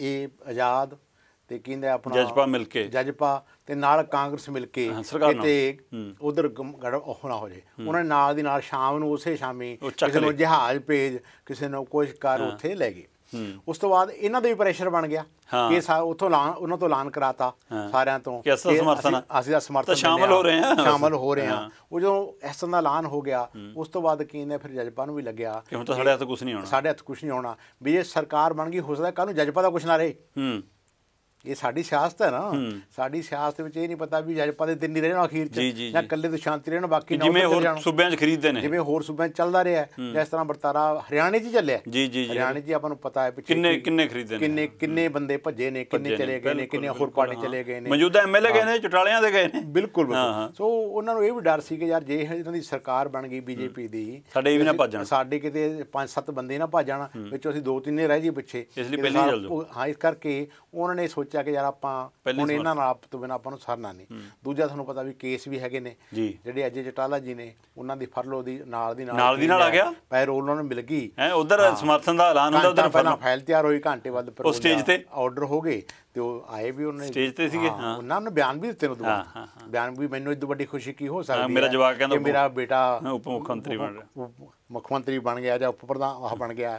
ਇਹ ਆਜ਼ਾਦ ਤੇ ਕਹਿੰਦੇ ਆਪਣਾ ਜਜਪਾ ਮਿਲ ਕੇ ਜਜਪਾ ਤੇ ਨਾਲ ਕਾਂਗਰਸ ਮਿਲ ਕੇ ਤੇ ਉਧਰ ਗੜ ਹੋਣਾ ਹੋ ਜੇ ਉਹਨਾਂ ਨੇ ਨਾਲ ਦੀ ਨਾਲ ਸ਼ਾਮ ਨੂੰ ਉਸੇ ਸ਼ਾਮੀ ਕਿਸੇ ਨੂੰ ਜਹਾਜ਼ ਭੇਜ ਕਿਸੇ ਨੂੰ ਕੁਝ ਕਰ ਉੱਥੇ ਲੈ ਗਏ ਉਸ ਤੋਂ ਬਾਅਦ ਇਹਨਾਂ ਦੇ ਵੀ ਪ੍ਰੈਸ਼ਰ ਬਣ ਗਿਆ ਕਿ ਸਾ ਉਥੋਂ ਲਾਂ ਉਹਨਾਂ ਤੋਂ ਐਲਾਨ ਕਰਾਤਾ ਸਾਰਿਆਂ ਤੋਂ ਕਿ ਅਸੀਂ ਸਮਰਥਨ ਅਸੀਂ ਦਾ ਸਮਰਥਨ ਸ਼ਾਮਲ ਹੋ ਰਹੇ ਹਾਂ ਸ਼ਾਮਲ ਹੋ ਰਹੇ ਹਾਂ ਉਹ ਜਦੋਂ ਇਸ ਤਰ੍ਹਾਂ ਦਾ ਐਲਾਨ ਹੋ ਗਿਆ ਉਸ ਤੋਂ ਬਾਅਦ ਨੇ ਫਿਰ ਜਜਪਾ ਨੂੰ ਵੀ ਲੱਗਿਆ ਕਿ ਹੁਣ ਤਾਂ ਸਾਡੇ ਹੱਥ ਕੁਝ ਨਹੀਂ ਆਉਣਾ ਸਾਡੇ ਹੱਥ ਕੁਝ ਨਹੀਂ ਆਉਣਾ ਵੀ ਇਹ ਸਰਕਾਰ ਬਣ ਗਈ ਹੋ ਸਕਦਾ ਕੱਲ ਨੂੰ ਜਜਪਾ ਦਾ ਕੁਝ ਨਾ ਰਹੇ ਹੂੰ ਇਹ ਸਾਡੀ ਸਿਆਸਤ ਹੈ ਨਾ ਸਾਡੀ ਸਿਆਸਤ ਵਿੱਚ ਇਹ ਨਹੀਂ ਪਤਾ ਵੀ ਜਜਪਾ ਦੇ ਦਿਨ ਹੀ ਰਹਿਣਾ ਅਖੀਰ ਚ ਜਾਂ ਕੱਲੇ ਤੋਂ ਸ਼ਾਂਤੀ ਰਹਿਣਾ ਬਾਕੀ ਨਾ ਜਿਵੇਂ ਹੋਰ ਸੂਬਿਆਂ 'ਚ ਖਰੀਦਦੇ ਨੇ ਜਿਵੇਂ ਹੋਰ ਸੂਬਿਆਂ 'ਚ ਚੱਲਦਾ ਰਿਹਾ ਜਿਸ ਤਰ੍ਹਾਂ ਵਰਤਾਰਾ ਹਰਿਆਣੇ 'ਚ ਚੱਲਿਆ ਜੀ ਜੀ ਹਰਿਆਣੇ 'ਚ ਆਪਾਂ ਨੂੰ ਪਤਾ ਹੈ ਕਿੰਨੇ ਕਿੰਨੇ ਖਰੀਦਦੇ ਨੇ ਕਿੰਨੇ ਕਿੰਨੇ ਬੰਦੇ ਭੱਜੇ ਨੇ ਕਿੰਨੇ ਚਲੇ ਗਏ ਨੇ ਕਿੰਨੇ ਹੋਰ ਪਾਰਟੀ ਚਲੇ ਗਏ ਨੇ ਮੌਜੂਦਾ ਐਮਐਲਏ ਗਏ ਨੇ ਚਟਾਲਿਆਂ ਦੇ ਗਏ ਨੇ ਬਿਲਕੁਲ ਸੋ ਉਹਨਾਂ ਨੂੰ ਇਹ ਵੀ ਡਰ ਸੀ ਕਿ ਯਾਰ ਜੇ ਇਹਨਾਂ ਦੀ ਸਰਕਾਰ ਬਣ ਗਈ ਬੀਜੇਪੀ ਦੀ ਸਾਡੇ ਵੀ ਨਾ ਭੱਜ ਸਾਡੇ ਕਿਤੇ ਪੰਜ ਸੱਤ ਬੰਦੇ ਨਾ ਭੱਜ ਜਾਣਾ ਵਿੱਚ ਅਸੀਂ ਦੋ ਤਿੰਨੇ ਰਹਿ ਜੀ ਪਿੱਛੇ ਇਸ ਲਈ ਪਹਿਲਾਂ ਚੱਲ ਹਾਂ ਇਸ ਕਰਕੇ ਉਹਨਾਂ ਨੇ ਸੋਚ ਸੋਚਿਆ ਕਿ ਯਾਰ ਆਪਾਂ ਹੁਣ ਇਹਨਾਂ ਨਾਲ ਤੋਂ ਬਿਨਾ ਆਪਾਂ ਨੂੰ ਸਰਨਾ ਨਹੀਂ ਦੂਜਾ ਤੁਹਾਨੂੰ ਪਤਾ ਵੀ ਕੇਸ ਵੀ ਹੈਗੇ ਨੇ ਜਿਹੜੇ ਅਜੇ ਜਟਾਲਾ ਜੀ ਨੇ ਉਹਨਾਂ ਦੀ ਫਰਲੋ ਦੀ ਨਾਲ ਦੀ ਨਾਲ ਨਾਲ ਦੀ ਨਾਲ ਆ ਗਿਆ ਪੈਰੋਲ ਉਹਨਾਂ ਨੂੰ ਮਿਲ ਗਈ ਹੈ ਉਧਰ ਸਮਰਥਨ ਦਾ ਐਲਾਨ ਹੁੰਦਾ ਉਧਰ ਪਹਿਲਾਂ ਫਾਈਲ ਤਿਆਰ ਹੋਈ ਘੰਟੇ ਬਾਅਦ ਪਰ ਉਹ ਸਟੇਜ ਤੇ ਆਰਡਰ ਹੋ ਗਏ ਤੇ ਉਹ ਆਏ ਵੀ ਉਹਨੇ ਸਟੇਜ ਤੇ ਸੀਗੇ ਹਾਂ ਉਹਨਾਂ ਨੇ ਬਿਆਨ ਵੀ ਦਿੱਤੇ ਨੇ ਦੁਬਾਰਾ ਬਿਆਨ ਵੀ ਮੈਨੂੰ ਇਦੋਂ ਵੱਡੀ ਖੁਸ਼ੀ ਕੀ ਹੋ ਸਕਦੀ ਹੈ ਮੇਰਾ ਜਵਾਬ ਕਹਿੰਦਾ ਮੇਰਾ ਬੇਟਾ ਉਪ ਮੁੱਖ ਮੰਤਰੀ ਬਣ ਰਿਹਾ ਮੁੱਖ ਮੰਤਰੀ ਬਣ ਗਿਆ ਜਾਂ ਉਪ ਪ੍ਰਧਾਨ ਆਹ ਬਣ ਗਿਆ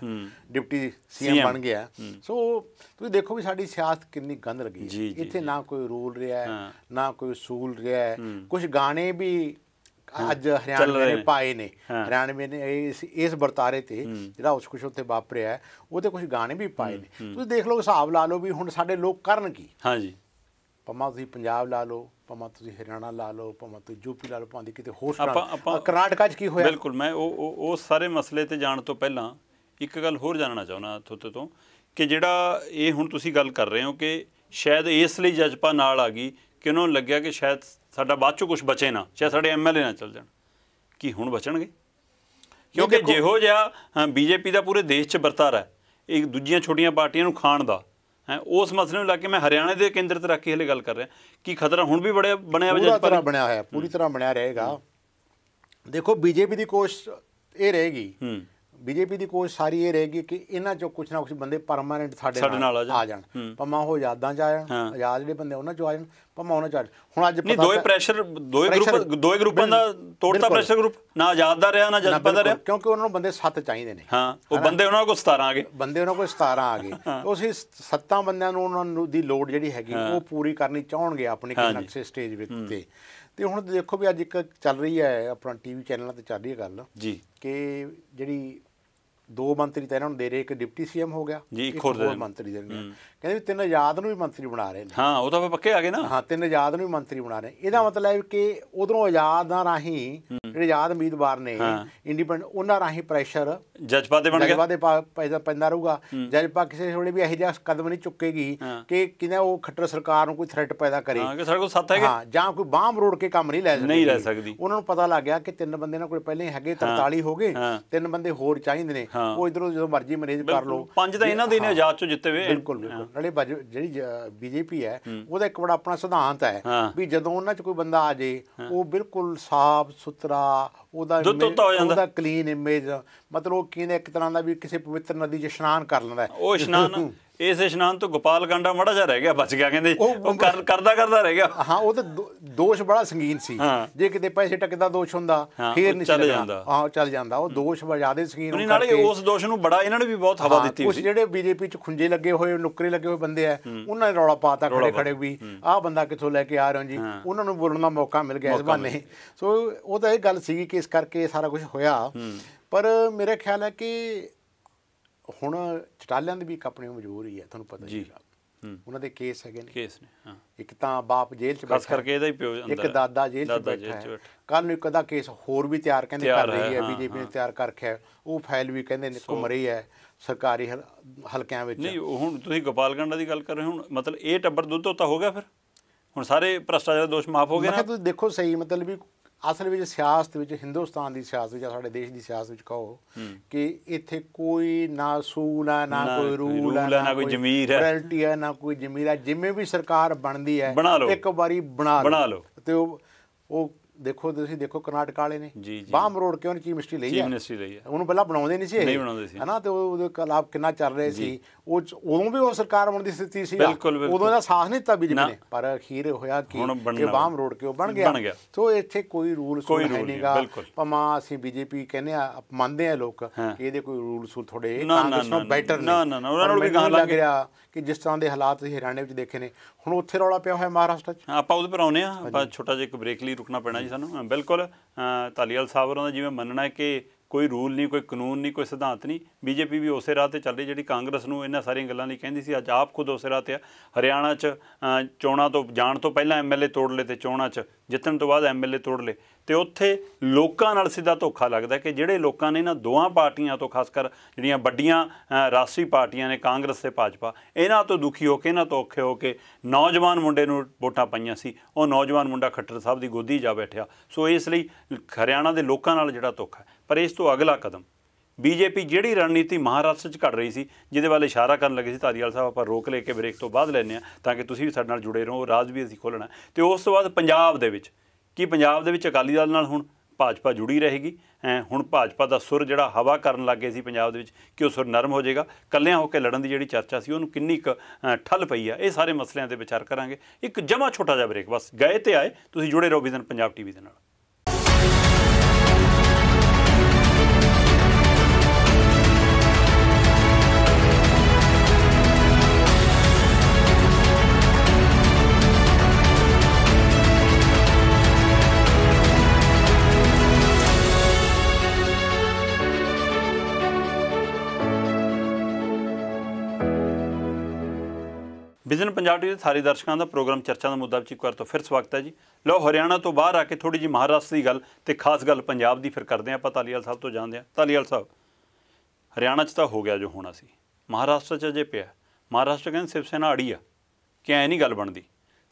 ਡਿਪਟੀ ਸੀਐਮ ਬਣ ਗਿਆ ਸੋ ਤੁਸੀਂ ਦੇਖੋ ਵੀ ਸਾਡੀ ਸਿਆਸਤ ਕਿੰਨੀ ਗੰਦ ਲੱਗੀ ਹੈ ਇੱਥੇ ਨਾ ਕੋਈ ਰੂਲ ਰਿਹਾ ਹੈ ਨਾ ਕੋਈ ਸੂਲ ਰਿਹਾ ਹੈ ਕੁਝ ਗਾਣੇ ਵੀ ਅੱਜ ਹਰਿਆਣੇ ਦੇ ਪਾਏ ਨੇ ਹਰਿਆਣੇ ਨੇ ਇਸ ਇਸ ਵਰਤਾਰੇ ਤੇ ਜਿਹੜਾ ਉਸ ਕੁਛ ਉੱਥੇ ਵਾਪਰਿਆ ਉਹਦੇ ਕੁਝ ਗਾਣੇ ਵੀ ਪਾਏ ਨੇ ਤੁਸੀਂ ਦੇਖ ਲਓ ਹਿਸਾਬ ਲਾ ਲਓ ਵੀ ਹੁਣ ਸਾਡੇ ਲੋਕ ਕਰਨ ਕੀ ਹਾਂਜੀ ਪੰਮਾ ਤੁਸੀਂ ਪੰਜਾਬ ਲਾ ਲਓ ਪਮਾ ਤੁਸੀਂ ਹਰਿਆਣਾ ਲਾ ਲਓ ਪਮਾ ਤੁਸੀਂ ਯੂਪੀ ਲਾ ਲਓ ਭਾਵੇਂ ਕਿਤੇ ਹੋਰ ਆਪਾਂ ਕਰਨਾਟਕਾ 'ਚ ਕੀ ਹੋਇਆ ਬਿਲਕੁਲ ਮੈਂ ਉਹ ਉਹ ਸਾਰੇ ਮਸਲੇ ਤੇ ਜਾਣ ਤੋਂ ਪਹਿਲਾਂ ਇੱਕ ਗੱਲ ਹੋਰ ਜਾਣਨਾ ਚਾਹੁੰਦਾ ਤੁਹਾਡੇ ਤੋਂ ਕਿ ਜਿਹੜਾ ਇਹ ਹੁਣ ਤੁਸੀਂ ਗੱਲ ਕਰ ਰਹੇ ਹੋ ਕਿ ਸ਼ਾਇਦ ਇਸ ਲਈ ਜਜਪਾ ਨਾਲ ਆ ਗਈ ਕਿ ਉਹਨਾਂ ਨੂੰ ਲੱਗਿਆ ਕਿ ਸ਼ਾਇਦ ਸਾਡਾ ਬਾਅਦ ਚੋਂ ਕੁਝ ਬਚੇ ਨਾ ਚਾਹੇ ਸਾਡੇ ਐਮਐਲਏ ਨਾ ਚੱਲ ਜਾਣ ਕੀ ਹੁਣ ਬਚਣਗੇ ਕਿਉਂਕਿ ਜਿਹੋ ਜਿਹਾ ਬੀਜੇਪੀ ਦਾ ਪੂਰੇ ਦੇਸ਼ 'ਚ ਵਰਤਾਰਾ ਹੈ ਇਹ ਦੂਜੀਆਂ ਛੋਟੀਆਂ ਪਾਰਟੀਆਂ ਨੂੰ ਖਾਣ ਦਾ ਹੈ ਉਸ ਮਸਲੇ ਨੂੰ ਲੈ ਕੇ ਮੈਂ ਹਰਿਆਣਾ ਦੇ ਕੇਂਦਰ ਤੇ ਰੱਖ ਕੇ ਹਲੇ ਗੱਲ ਕਰ ਰਿਹਾ ਕੀ ਖਤਰਾ ਹੁਣ ਵੀ ਬੜਿਆ ਬਣਿਆ ਹੋਇਆ ਪੂਰੀ ਤਰ੍ਹਾਂ ਬਣਿਆ ਹੋਇਆ ਪੂਰੀ ਤਰ੍ਹਾਂ ਬਣਿਆ ਰਹੇਗਾ ਦੇਖੋ ਬੀਜੇਪੀ ਦੀ ਕੋਸ਼ਿਸ਼ ਇਹ ਰਹੇਗੀ ਬੀਜੇਪੀ ਦੀ ਕੋਸ਼ਿਸ਼ ਸਾਰੀ ਇਹ ਰਹੇਗੀ ਕਿ ਇਹਨਾਂ ਚੋਂ ਕੁਝ ਨਾ ਕੁਝ ਬੰਦੇ ਪਰਮਾਨੈਂਟ ਸਾਡੇ ਨਾਲ ਆ ਜਾਣ ਪਮਾ ਉਹ ਯਾਦਾਂ ਚ ਆਇਆ ਆਜ਼ਾਦ ਜਿਹੜੇ ਬੰਦੇ ਉਹਨਾਂ ਚੋਂ ਆ ਜਾਣ ਪਮਾ ਉਹਨਾਂ ਚੋਂ ਹੁਣ ਅੱਜ ਪਤਾ ਦੋਏ ਪ੍ਰੈਸ਼ਰ ਦੋਏ ਗਰੁੱਪ ਦੋਏ ਗਰੁੱਪਾਂ ਦਾ ਤੋੜਤਾ ਪ੍ਰੈਸ਼ਰ ਗਰੁੱਪ ਨਾ ਆਜ਼ਾਦ ਦਾ ਰਿਹਾ ਨਾ ਜਨਤਾ ਦਾ ਰਿਹਾ ਕਿਉਂਕਿ ਉਹਨਾਂ ਨੂੰ ਬੰਦੇ ਸੱਤ ਚਾਹੀਦੇ ਨੇ ਹਾਂ ਉਹ ਬੰਦੇ ਉਹਨਾਂ ਕੋਲ 17 ਆ ਗਏ ਬੰਦੇ ਉਹਨਾਂ ਕੋਲ 17 ਆ ਗਏ ਉਸੇ ਸੱਤਾਂ ਬੰਦਿਆਂ ਨੂੰ ਉਹਨਾਂ ਦੀ ਲੋੜ ਜਿਹੜੀ ਹੈਗੀ ਉਹ ਪੂਰੀ ਕਰਨੀ ਚਾਹਣਗੇ ਆਪਣੇ ਨਕਸ਼ੇ ਸਟੇਜ ਵਿੱਚ ਤੇ ਤੇ ਹੁਣ ਦੇਖੋ ਵੀ ਅੱਜ ਇੱਕ ਚੱਲ ਰਹੀ ਹੈ ਆਪਣਾ ਟੀਵੀ ਚੈਨਲਾਂ ਤੇ ਚੱਲ ਰਹੀ ਹੈ ਗੱਲ ਜੀ ਕਿ ਜਿਹੜੀ ਦੋ ਮੰਤਰੀ ਤਾਂ ਇਹਨਾਂ ਨੂੰ ਦੇ ਰਹੇ ਇੱਕ ਡਿਪਟੀ ਸੀਐਮ ਹੋ ਗਿਆ ਜੀ ਇੱਕ ਹੋਰ ਮੰਤਰੀ ਦੇ ਰਹੇ ਕਹਿੰਦੇ ਵੀ ਤਿੰਨ ਆਜ਼ਾਦ ਨੂੰ ਵੀ ਮੰਤਰੀ ਬਣਾ ਰਹੇ ਨੇ ਹਾਂ ਉਹ ਤਾਂ ਪੱਕੇ ਆ ਗਏ ਨਾ ਹਾਂ ਤਿੰਨ ਆਜ਼ਾਦ ਨੂੰ ਵੀ ਮੰਤਰੀ ਬਣਾ ਰਹੇ ਇਹਦਾ ਮਤਲਬ ਹੈ ਕਿ ਉਧਰੋਂ ਆਜ਼ਾਦਾਂ ਰਾਹੀਂ ਜਿਹੜੇ ਆਜ਼ਾਦ ਉਮੀਦਵਾਰ ਨੇ ਇੰਡੀਪੈਂਡੈਂਟ ਉਹਨਾਂ ਰਾਹੀਂ ਪ੍ਰੈਸ਼ਰ ਜਜਪਾ ਦੇ ਬਣ ਗਿਆ ਜਜਪਾ ਦੇ ਪੈਂਦਾ ਰਹੂਗਾ ਜਜਪਾ ਕਿਸੇ ਹੋਲੇ ਵੀ ਇਹੋ ਜਿਹਾ ਕਦਮ ਨਹੀਂ ਚੁੱਕੇਗੀ ਕਿ ਕਿਨੇ ਉਹ ਖੱਟਰ ਸਰਕਾਰ ਨੂੰ ਕੋਈ ਥ੍ਰੈਟ ਪੈਦਾ ਕਰੇ ਹਾਂ ਕਿ ਸਾਡੇ ਕੋਲ ਸੱਤ ਹੈਗੇ ਹਾਂ ਜਾਂ ਕੋਈ ਬਾਹਮ ਰੋੜ ਕੇ ਕੰਮ ਨਹੀਂ ਲੈ ਸਕਦੀ ਨਹੀਂ ਲੈ ਸਕਦੀ ਉਹਨਾਂ ਨੂੰ ਪਤਾ ਲੱਗ ਗਿਆ ਕਿ ਤਿੰਨ ਬੰਦੇ ਨਾਲ ਕੋਈ ਪਹਿਲੇ ਹੈਗੇ 43 ਹੋ ਗਏ ਤਿੰਨ ਬੰਦੇ ਹੋਰ ਚਾਹੀਦੇ ਨੇ ਉਹ ਇਧਰੋਂ ਜਦੋਂ ਮਰਜ਼ੀ ਮੈਨੇਜ ਕਰ ਲਓ ਪੰਜ ਤਾਂ ਇਹਨਾਂ ਦੇ ਨੇ ਆਜ਼ਾਦ ਚੋਂ ਜਿੱਤੇ ਹੋਏ ਬਿਲਕੁਲ ਬਿਲਕੁਲ ਨਾਲੇ ਜਿਹੜੀ ਬੀਜੇਪੀ ਹੈ ਉਹਦਾ ਇੱਕ ਬੜਾ ਆਪਣਾ ਸਿਧਾਂਤ ਹੈ ਵੀ ਜਦੋਂ ਉਹਨਾਂ 'ਚ ਕੋਈ ਬੰਦਾ ਆ ਜੇ ਉਹ ਬਿਲਕੁਲ ਸਾਫ਼ ਸੁਥਰਾ ਦਾ ਉਹਦਾ ਉਹਦਾ ਕਲੀਨ ਇਮੇਜ ਮਤਲਬ ਉਹ ਕਿਨੇ ਇੱਕ ਤਰ੍ਹਾਂ ਦਾ ਵੀ ਕਿਸੇ ਪਵਿੱਤਰ ਨਦੀ 'ਚ ਇਸ਼ਨਾਨ ਕਰ ਲੈਂਦਾ ਉਹ ਇਸ਼ਨਾਨ ਇਸ ਇਸ਼ਨਾਨ ਤੋਂ ਗੋਪਾਲ ਗਾਂਡਾ ਮੜਾ ਜਾ ਰਹਿ ਗਿਆ ਬਚ ਗਿਆ ਕਹਿੰਦੇ ਉਹ ਕਰਦਾ ਕਰਦਾ ਰਹਿ ਗਿਆ ਹਾਂ ਉਹ ਤੇ ਦੋਸ਼ ਬੜਾ ਸੰਗੀਨ ਸੀ ਜੇ ਕਿਤੇ ਪੈਸੇ ਟੱਕਦਾ ਦੋਸ਼ ਹੁੰਦਾ ਫੇਰ ਨਹੀਂ ਚੱਲ ਜਾਂਦਾ ਹਾਂ ਚੱਲ ਜਾਂਦਾ ਉਹ ਦੋਸ਼ ਬੜਾ ਜ਼ਿਆਦਾ ਸੰਗੀਨ ਉਹ ਨਾਲੇ ਉਸ ਦੋਸ਼ ਨੂੰ ਬੜਾ ਇਹਨਾਂ ਨੇ ਵੀ ਬਹੁਤ ਹਵਾ ਦਿੱਤੀ ਸੀ ਜਿਹੜੇ ਬੀਜੇਪੀ ਚ ਖੁੰਝੇ ਲੱਗੇ ਹੋਏ ਨੁਕਰੇ ਲੱਗੇ ਹੋਏ ਬੰਦੇ ਆ ਉਹਨਾਂ ਨੇ ਰੌਲਾ ਪਾਤਾ ਖੜੇ ਖੜੇ ਵੀ ਆਹ ਬੰਦਾ ਕਿੱਥੋਂ ਲੈ ਕੇ ਆ ਰਹੇ ਹੋ ਜੀ ਉਹਨਾਂ ਨੂੰ ਬੋਲਣ ਦਾ ਮੌਕਾ ਮਿਲ ਗਿਆ ਇਸ ਬੰਨੇ ਸੋ ਉਹ ਤਾਂ ਇਹ ਗੱਲ ਸੀਗੀ ਕਿ ਇਸ ਕਰਕੇ ਸਾਰਾ ਕੁਝ ਹੋਇਆ ਪਰ ਮੇਰੇ ਖਿਆਲ ਹੈ ਕਿ ਹੁਣ ਚਟਾਲਿਆਂ ਦੀ ਵੀ ਇੱਕ ਆਪਣੀ ਮਜਬੂਰੀ ਹੈ ਤੁਹਾਨੂੰ ਪਤਾ ਹੀ ਹੈ ਉਹਨਾਂ ਦੇ ਕੇਸ ਹੈਗੇ ਨੇ ਕੇਸ ਨੇ ਹਾਂ ਇੱਕ ਤਾਂ ਬਾਪ ਜੇਲ੍ਹ 'ਚ ਬੈਠਾ ਖਾਸ ਕਰਕੇ ਇਹਦਾ ਹੀ ਪਿਓ ਅੰਦਰ ਇੱਕ ਦਾਦਾ ਜੇਲ੍ਹ 'ਚ ਬੈਠਾ ਹੈ ਕੱਲ ਨੂੰ ਇੱਕ ਅਦਾ ਕੇਸ ਹੋਰ ਵੀ ਤਿਆਰ ਕਹਿੰਦੇ ਕਰ ਰਹੀ ਹੈ ਬੀਜੇਪੀ ਨੇ ਤਿਆਰ ਕਰ ਰੱਖਿਆ ਉਹ ਫਾਈਲ ਵੀ ਕਹਿੰਦੇ ਨੇ ਘੁੰਮ ਰਹੀ ਹੈ ਸਰਕਾਰੀ ਹਲਕਿਆਂ ਵਿੱਚ ਨਹੀਂ ਹੁਣ ਤੁਸੀਂ ਗੋਪਾਲਗੰਡਾ ਦੀ ਗੱਲ ਕਰ ਰਹੇ ਹੁਣ ਮਤਲਬ ਇਹ ਟੱਬਰ ਦੁੱਧ ਤਾਂ ਹੋ ਗਿਆ ਫਿਰ ਹੁਣ ਸਾਰੇ ਭ੍ਰਸ਼ਟਾਚਾਰ ਦੋਸ਼ ਮਾਫ ਹੋ ਗਏ ਨਾ ਮੈਂ ਤੁਸੀਂ ਦੇਖੋ ਸਹੀ ਮਤਲਬ ਵੀ ਅਸਲ ਵਿੱਚ ਸਿਆਸਤ ਵਿੱਚ ਹਿੰਦੁਸਤਾਨ ਦੀ ਸਿਆਸਤ ਵਿੱਚ ਸਾਡੇ ਦੇਸ਼ ਦੀ ਸਿਆਸਤ ਵਿੱਚ ਕਹੋ ਕਿ ਇੱਥੇ ਕੋਈ ਨਾ ਸੂਲ ਹੈ ਨਾ ਕੋਈ ਰੂਲ ਹੈ ਨਾ ਕੋਈ ਜ਼ਮੀਰ ਹੈ ਰੈਲਟੀ ਹੈ ਨਾ ਕੋਈ ਜ਼ਮੀਰ ਹੈ ਜਿੰਮੇ ਵੀ ਸਰਕਾਰ ਬਣਦੀ ਹੈ ਇੱਕ ਵਾਰੀ ਬਣਾ ਲਓ ਤੇ ਉਹ ਉਹ ਦੇਖੋ ਤੁਸੀਂ ਦੇਖੋ ਕਰਨਾਟਕ ਵਾਲੇ ਨੇ ਬਾਹਮ ਰੋਡ ਕਿਉਂ ਨਹੀਂ ਚੀਫ ਮਿਨਿਸਟਰੀ ਲਈ ਹੈ ਚੀਫ ਲਈ ਹੈ ਉਹਨੂੰ ਪਹਿਲਾਂ ਬਣਾਉਂਦੇ ਨਹੀਂ ਸੀ ਇਹ ਨਹੀਂ ਬਣਾਉਂਦੇ ਸੀ ਹਨਾ ਤੇ ਉਹਦੇ ਖਿਲਾਫ ਕਿੰਨਾ ਚੱਲ ਰਹੇ ਸੀ ਉਹ ਉਦੋਂ ਵੀ ਉਹ ਸਰਕਾਰ ਬਣਨ ਦੀ ਸਥਿਤੀ ਸੀ ਉਦੋਂ ਦਾ ਸਾਥ ਨਹੀਂ ਦਿੱਤਾ ਬੀਜੇਪੀ ਨੇ ਪਰ ਅਖੀਰ ਹੋਇਆ ਕਿ ਕਿ ਬਾਹਮ ਰੋਡ ਕਿਉਂ ਬਣ ਗਿਆ ਸੋ ਇੱਥੇ ਕੋਈ ਰੂਲ ਸੂਲ ਨਹੀਂਗਾ ਪਮਾ ਅਸੀਂ ਬੀਜੇਪੀ ਕਹਿੰਦੇ ਆ ਮੰਨਦੇ ਆ ਲੋਕ ਇਹਦੇ ਕੋਈ ਰੂਲ ਸੂਲ ਥੋੜੇ ਕਾਂਗਰਸ ਨਾਲ ਬੈਟਰ ਨਾ ਨਾ ਨਾ ਉਹਨਾਂ ਨੂੰ ਵੀ ਗਾਂ ਲੱਗ ਰਿਹਾ ਕਿ ਜਿਸ ਤਰ੍ਹਾਂ ਦੇ ਹਾਲਾਤ ਹਰਿਆਣੇ ਵਿੱਚ ਦੇਖੇ ਨੇ ਹੁਣ ਉੱਥੇ ਰੌਲਾ ਪਿਆ ਹੋਇਆ ਮਹਾਰਾਸ਼ਟਰ 'ਚ ਆਪਾਂ ਉਹਦੇ ਪਰ ਆਉਨੇ ਆ ਆਪਾਂ ਛੋਟਾ ਜਿਹਾ ਇੱਕ ਬ੍ਰੇਕ ਲਈ ਰੁਕਣਾ ਪੈਣਾ ਜੀ ਸਾਨੂੰ ਬਿਲਕੁਲ ਧਾਲੀਵਾਲ ਸਾਹਿਬ ਉਹਨਾਂ ਦਾ ਜਿਵੇਂ ਮੰਨਣਾ ਹੈ ਕਿ ਕੋਈ ਰੂਲ ਨਹੀਂ ਕੋਈ ਕਾਨੂੰਨ ਨਹੀਂ ਕੋਈ ਸਿਧਾਂਤ ਨਹੀਂ ਬੀਜੇਪੀ ਵੀ ਉਸੇ ਰਾਹ ਤੇ ਚੱਲ ਰਹੀ ਜਿਹੜੀ ਕਾਂਗਰਸ ਨੂੰ ਇਹਨਾਂ ਸਾਰੀਆਂ ਗੱਲਾਂ ਲਈ ਕਹਿੰਦੀ ਸੀ ਅੱਜ ਆਪ ਖੁਦ ਉਸੇ ਰਾਹ ਤੇ ਆ ਹਰਿਆਣਾ 'ਚ ਚੋਣਾਂ ਤੋਂ ਜਾਣ ਤੋਂ ਪਹਿਲਾਂ ਐਮਐਲਏ ਤੋੜ ਲਏ ਤੇ ਚੋਣਾਂ 'ਚ ਜਿੱਤਣ ਤੋਂ ਬਾਅਦ ਐਮਐਲਏ ਤੋੜ ਲਏ ਤੇ ਉੱਥੇ ਲੋਕਾਂ ਨਾਲ ਸਿੱਧਾ ਧੋਖਾ ਲੱਗਦਾ ਕਿ ਜਿਹੜੇ ਲੋਕਾਂ ਨੇ ਨਾ ਦੋਹਾਂ ਪਾਰਟੀਆਂ ਤੋਂ ਖਾਸ ਕਰ ਜਿਹੜੀਆਂ ਵੱਡੀਆਂ ਰਾਸਟਰੀ ਪਾਰਟੀਆਂ ਨੇ ਕਾਂਗਰਸ ਤੇ ਭਾਜਪਾ ਇਹਨਾਂ ਤੋਂ ਦੁਖੀ ਹੋ ਕੇ ਇਹਨਾਂ ਤੋਂ ਔਖੇ ਹੋ ਕੇ ਨੌਜਵਾਨ ਮੁੰਡੇ ਨੂੰ ਵੋਟਾਂ ਪਾਈਆਂ ਸੀ ਉਹ ਨੌਜਵਾਨ ਮੁੰਡਾ ਖੱਟਰ ਸਾਹਿਬ ਦੀ ਗੋਦੀ ਜਾ ਬੈਠਿਆ ਸੋ ਇਸ ਲਈ ਹਰਿਆਣਾ ਦੇ ਲੋਕਾਂ ਨਾਲ ਜਿਹੜਾ ਧੋਖਾ ਪਰ ਇਸ ਤੋਂ ਅਗਲਾ ਕਦਮ ਬੀਜੇਪੀ ਜਿਹੜੀ ਰਣਨੀਤੀ ਮਹਾਰਾਸ਼ਟਰ 'ਚ ਘੜ ਰਹੀ ਸੀ ਜਿਹਦੇ ਵੱਲ ਇਸ਼ਾਰਾ ਕਰਨ ਲੱਗੇ ਸੀ ਧਾਰੀਵਾਲ ਸਾਹਿਬ ਆਪਾਂ ਰੋਕ ਲੈ ਕੇ ਬ੍ਰੇਕ ਤੋਂ ਬਾਅਦ ਲੈਣੇ ਆ ਤਾਂ ਕਿ ਤੁਸੀਂ ਵੀ ਸਾਡੇ ਨਾਲ ਜੁੜੇ ਰਹੋ ਰਾਜ ਵੀ ਅਸੀਂ ਖੋਲਣਾ ਤੇ ਉਸ ਤੋਂ ਬਾਅਦ ਪੰਜਾਬ ਦੇ ਵਿੱਚ ਕਿ ਪੰਜਾਬ ਦੇ ਵਿੱਚ ਅਕਾਲੀ ਦਲ ਨਾਲ ਹੁਣ ਭਾਜਪਾ ਜੁੜੀ ਰਹੇਗੀ ਹੁਣ ਭਾਜਪਾ ਦਾ ਸੁਰ ਜਿਹੜਾ ਹਵਾ ਕਰਨ ਲੱਗੇ ਸੀ ਪੰਜਾਬ ਦੇ ਵਿੱਚ ਕਿ ਉਹ ਸੁਰ ਨਰਮ ਹੋ ਜਾਏਗਾ ਕੱਲਿਆਂ ਹੋ ਕੇ ਲੜਨ ਦੀ ਜਿਹੜੀ ਚਰਚਾ ਸੀ ਉਹਨੂੰ ਕਿੰਨੀ ਕੁ ਠੱਲ ਪਈ ਆ ਇਹ ਸਾਰੇ ਮਸਲਿਆਂ ਤੇ ਵਿਚਾਰ ਕਰਾਂਗੇ ਇੱਕ ਜਮਾ ਛੋਟਾ ਜਿਹਾ ਬ੍ਰੇਕ ਬਸ ਗਏ ਤੇ ਆਏ ਤੁਸੀਂ ਜੁੜੇ ਰਹੋ ਵਿਜ਼ਨ ਪੰਜਾਬ ਟੀਵੀ ਦੇ ਨਾਲ ਵਿਜ਼ਨ ਪੰਜਾਬ ਦੇ ਸਾਰੇ ਦਰਸ਼ਕਾਂ ਦਾ ਪ੍ਰੋਗਰਾਮ ਚਰਚਾ ਦਾ ਮੁੱਦਾ ਵਿੱਚ ਇੱਕ ਵਾਰ ਤੋਂ ਫਿਰ ਸਵਾਗਤ ਹੈ ਜੀ ਲਓ ਹਰਿਆਣਾ ਤੋਂ ਬਾਹਰ ਆ ਕੇ ਥੋੜੀ ਜੀ ਮਹਾਰਾਸ਼ਟਰ ਦੀ ਗੱਲ ਤੇ ਖਾਸ ਗੱਲ ਪੰਜਾਬ ਦੀ ਫਿਰ ਕਰਦੇ ਆਪਾਂ ਤਾਲੀਵਾਲ ਸਾਹਿਬ ਤੋਂ ਜਾਣਦੇ ਆ ਤਾਲੀਵਾਲ ਸਾਹਿਬ ਹਰਿਆਣਾ 'ਚ ਤਾਂ ਹੋ ਗਿਆ ਜੋ ਹੋਣਾ ਸੀ ਮਹਾਰਾਸ਼ਟਰ 'ਚ ਅਜੇ ਪਿਆ ਮਹਾਰਾਸ਼ਟਰ ਕਹਿੰਦੇ ਸਿਵ ਸੈਨਾ ਆੜੀ ਆ ਕਿ ਐ ਨਹੀਂ ਗੱਲ ਬਣਦੀ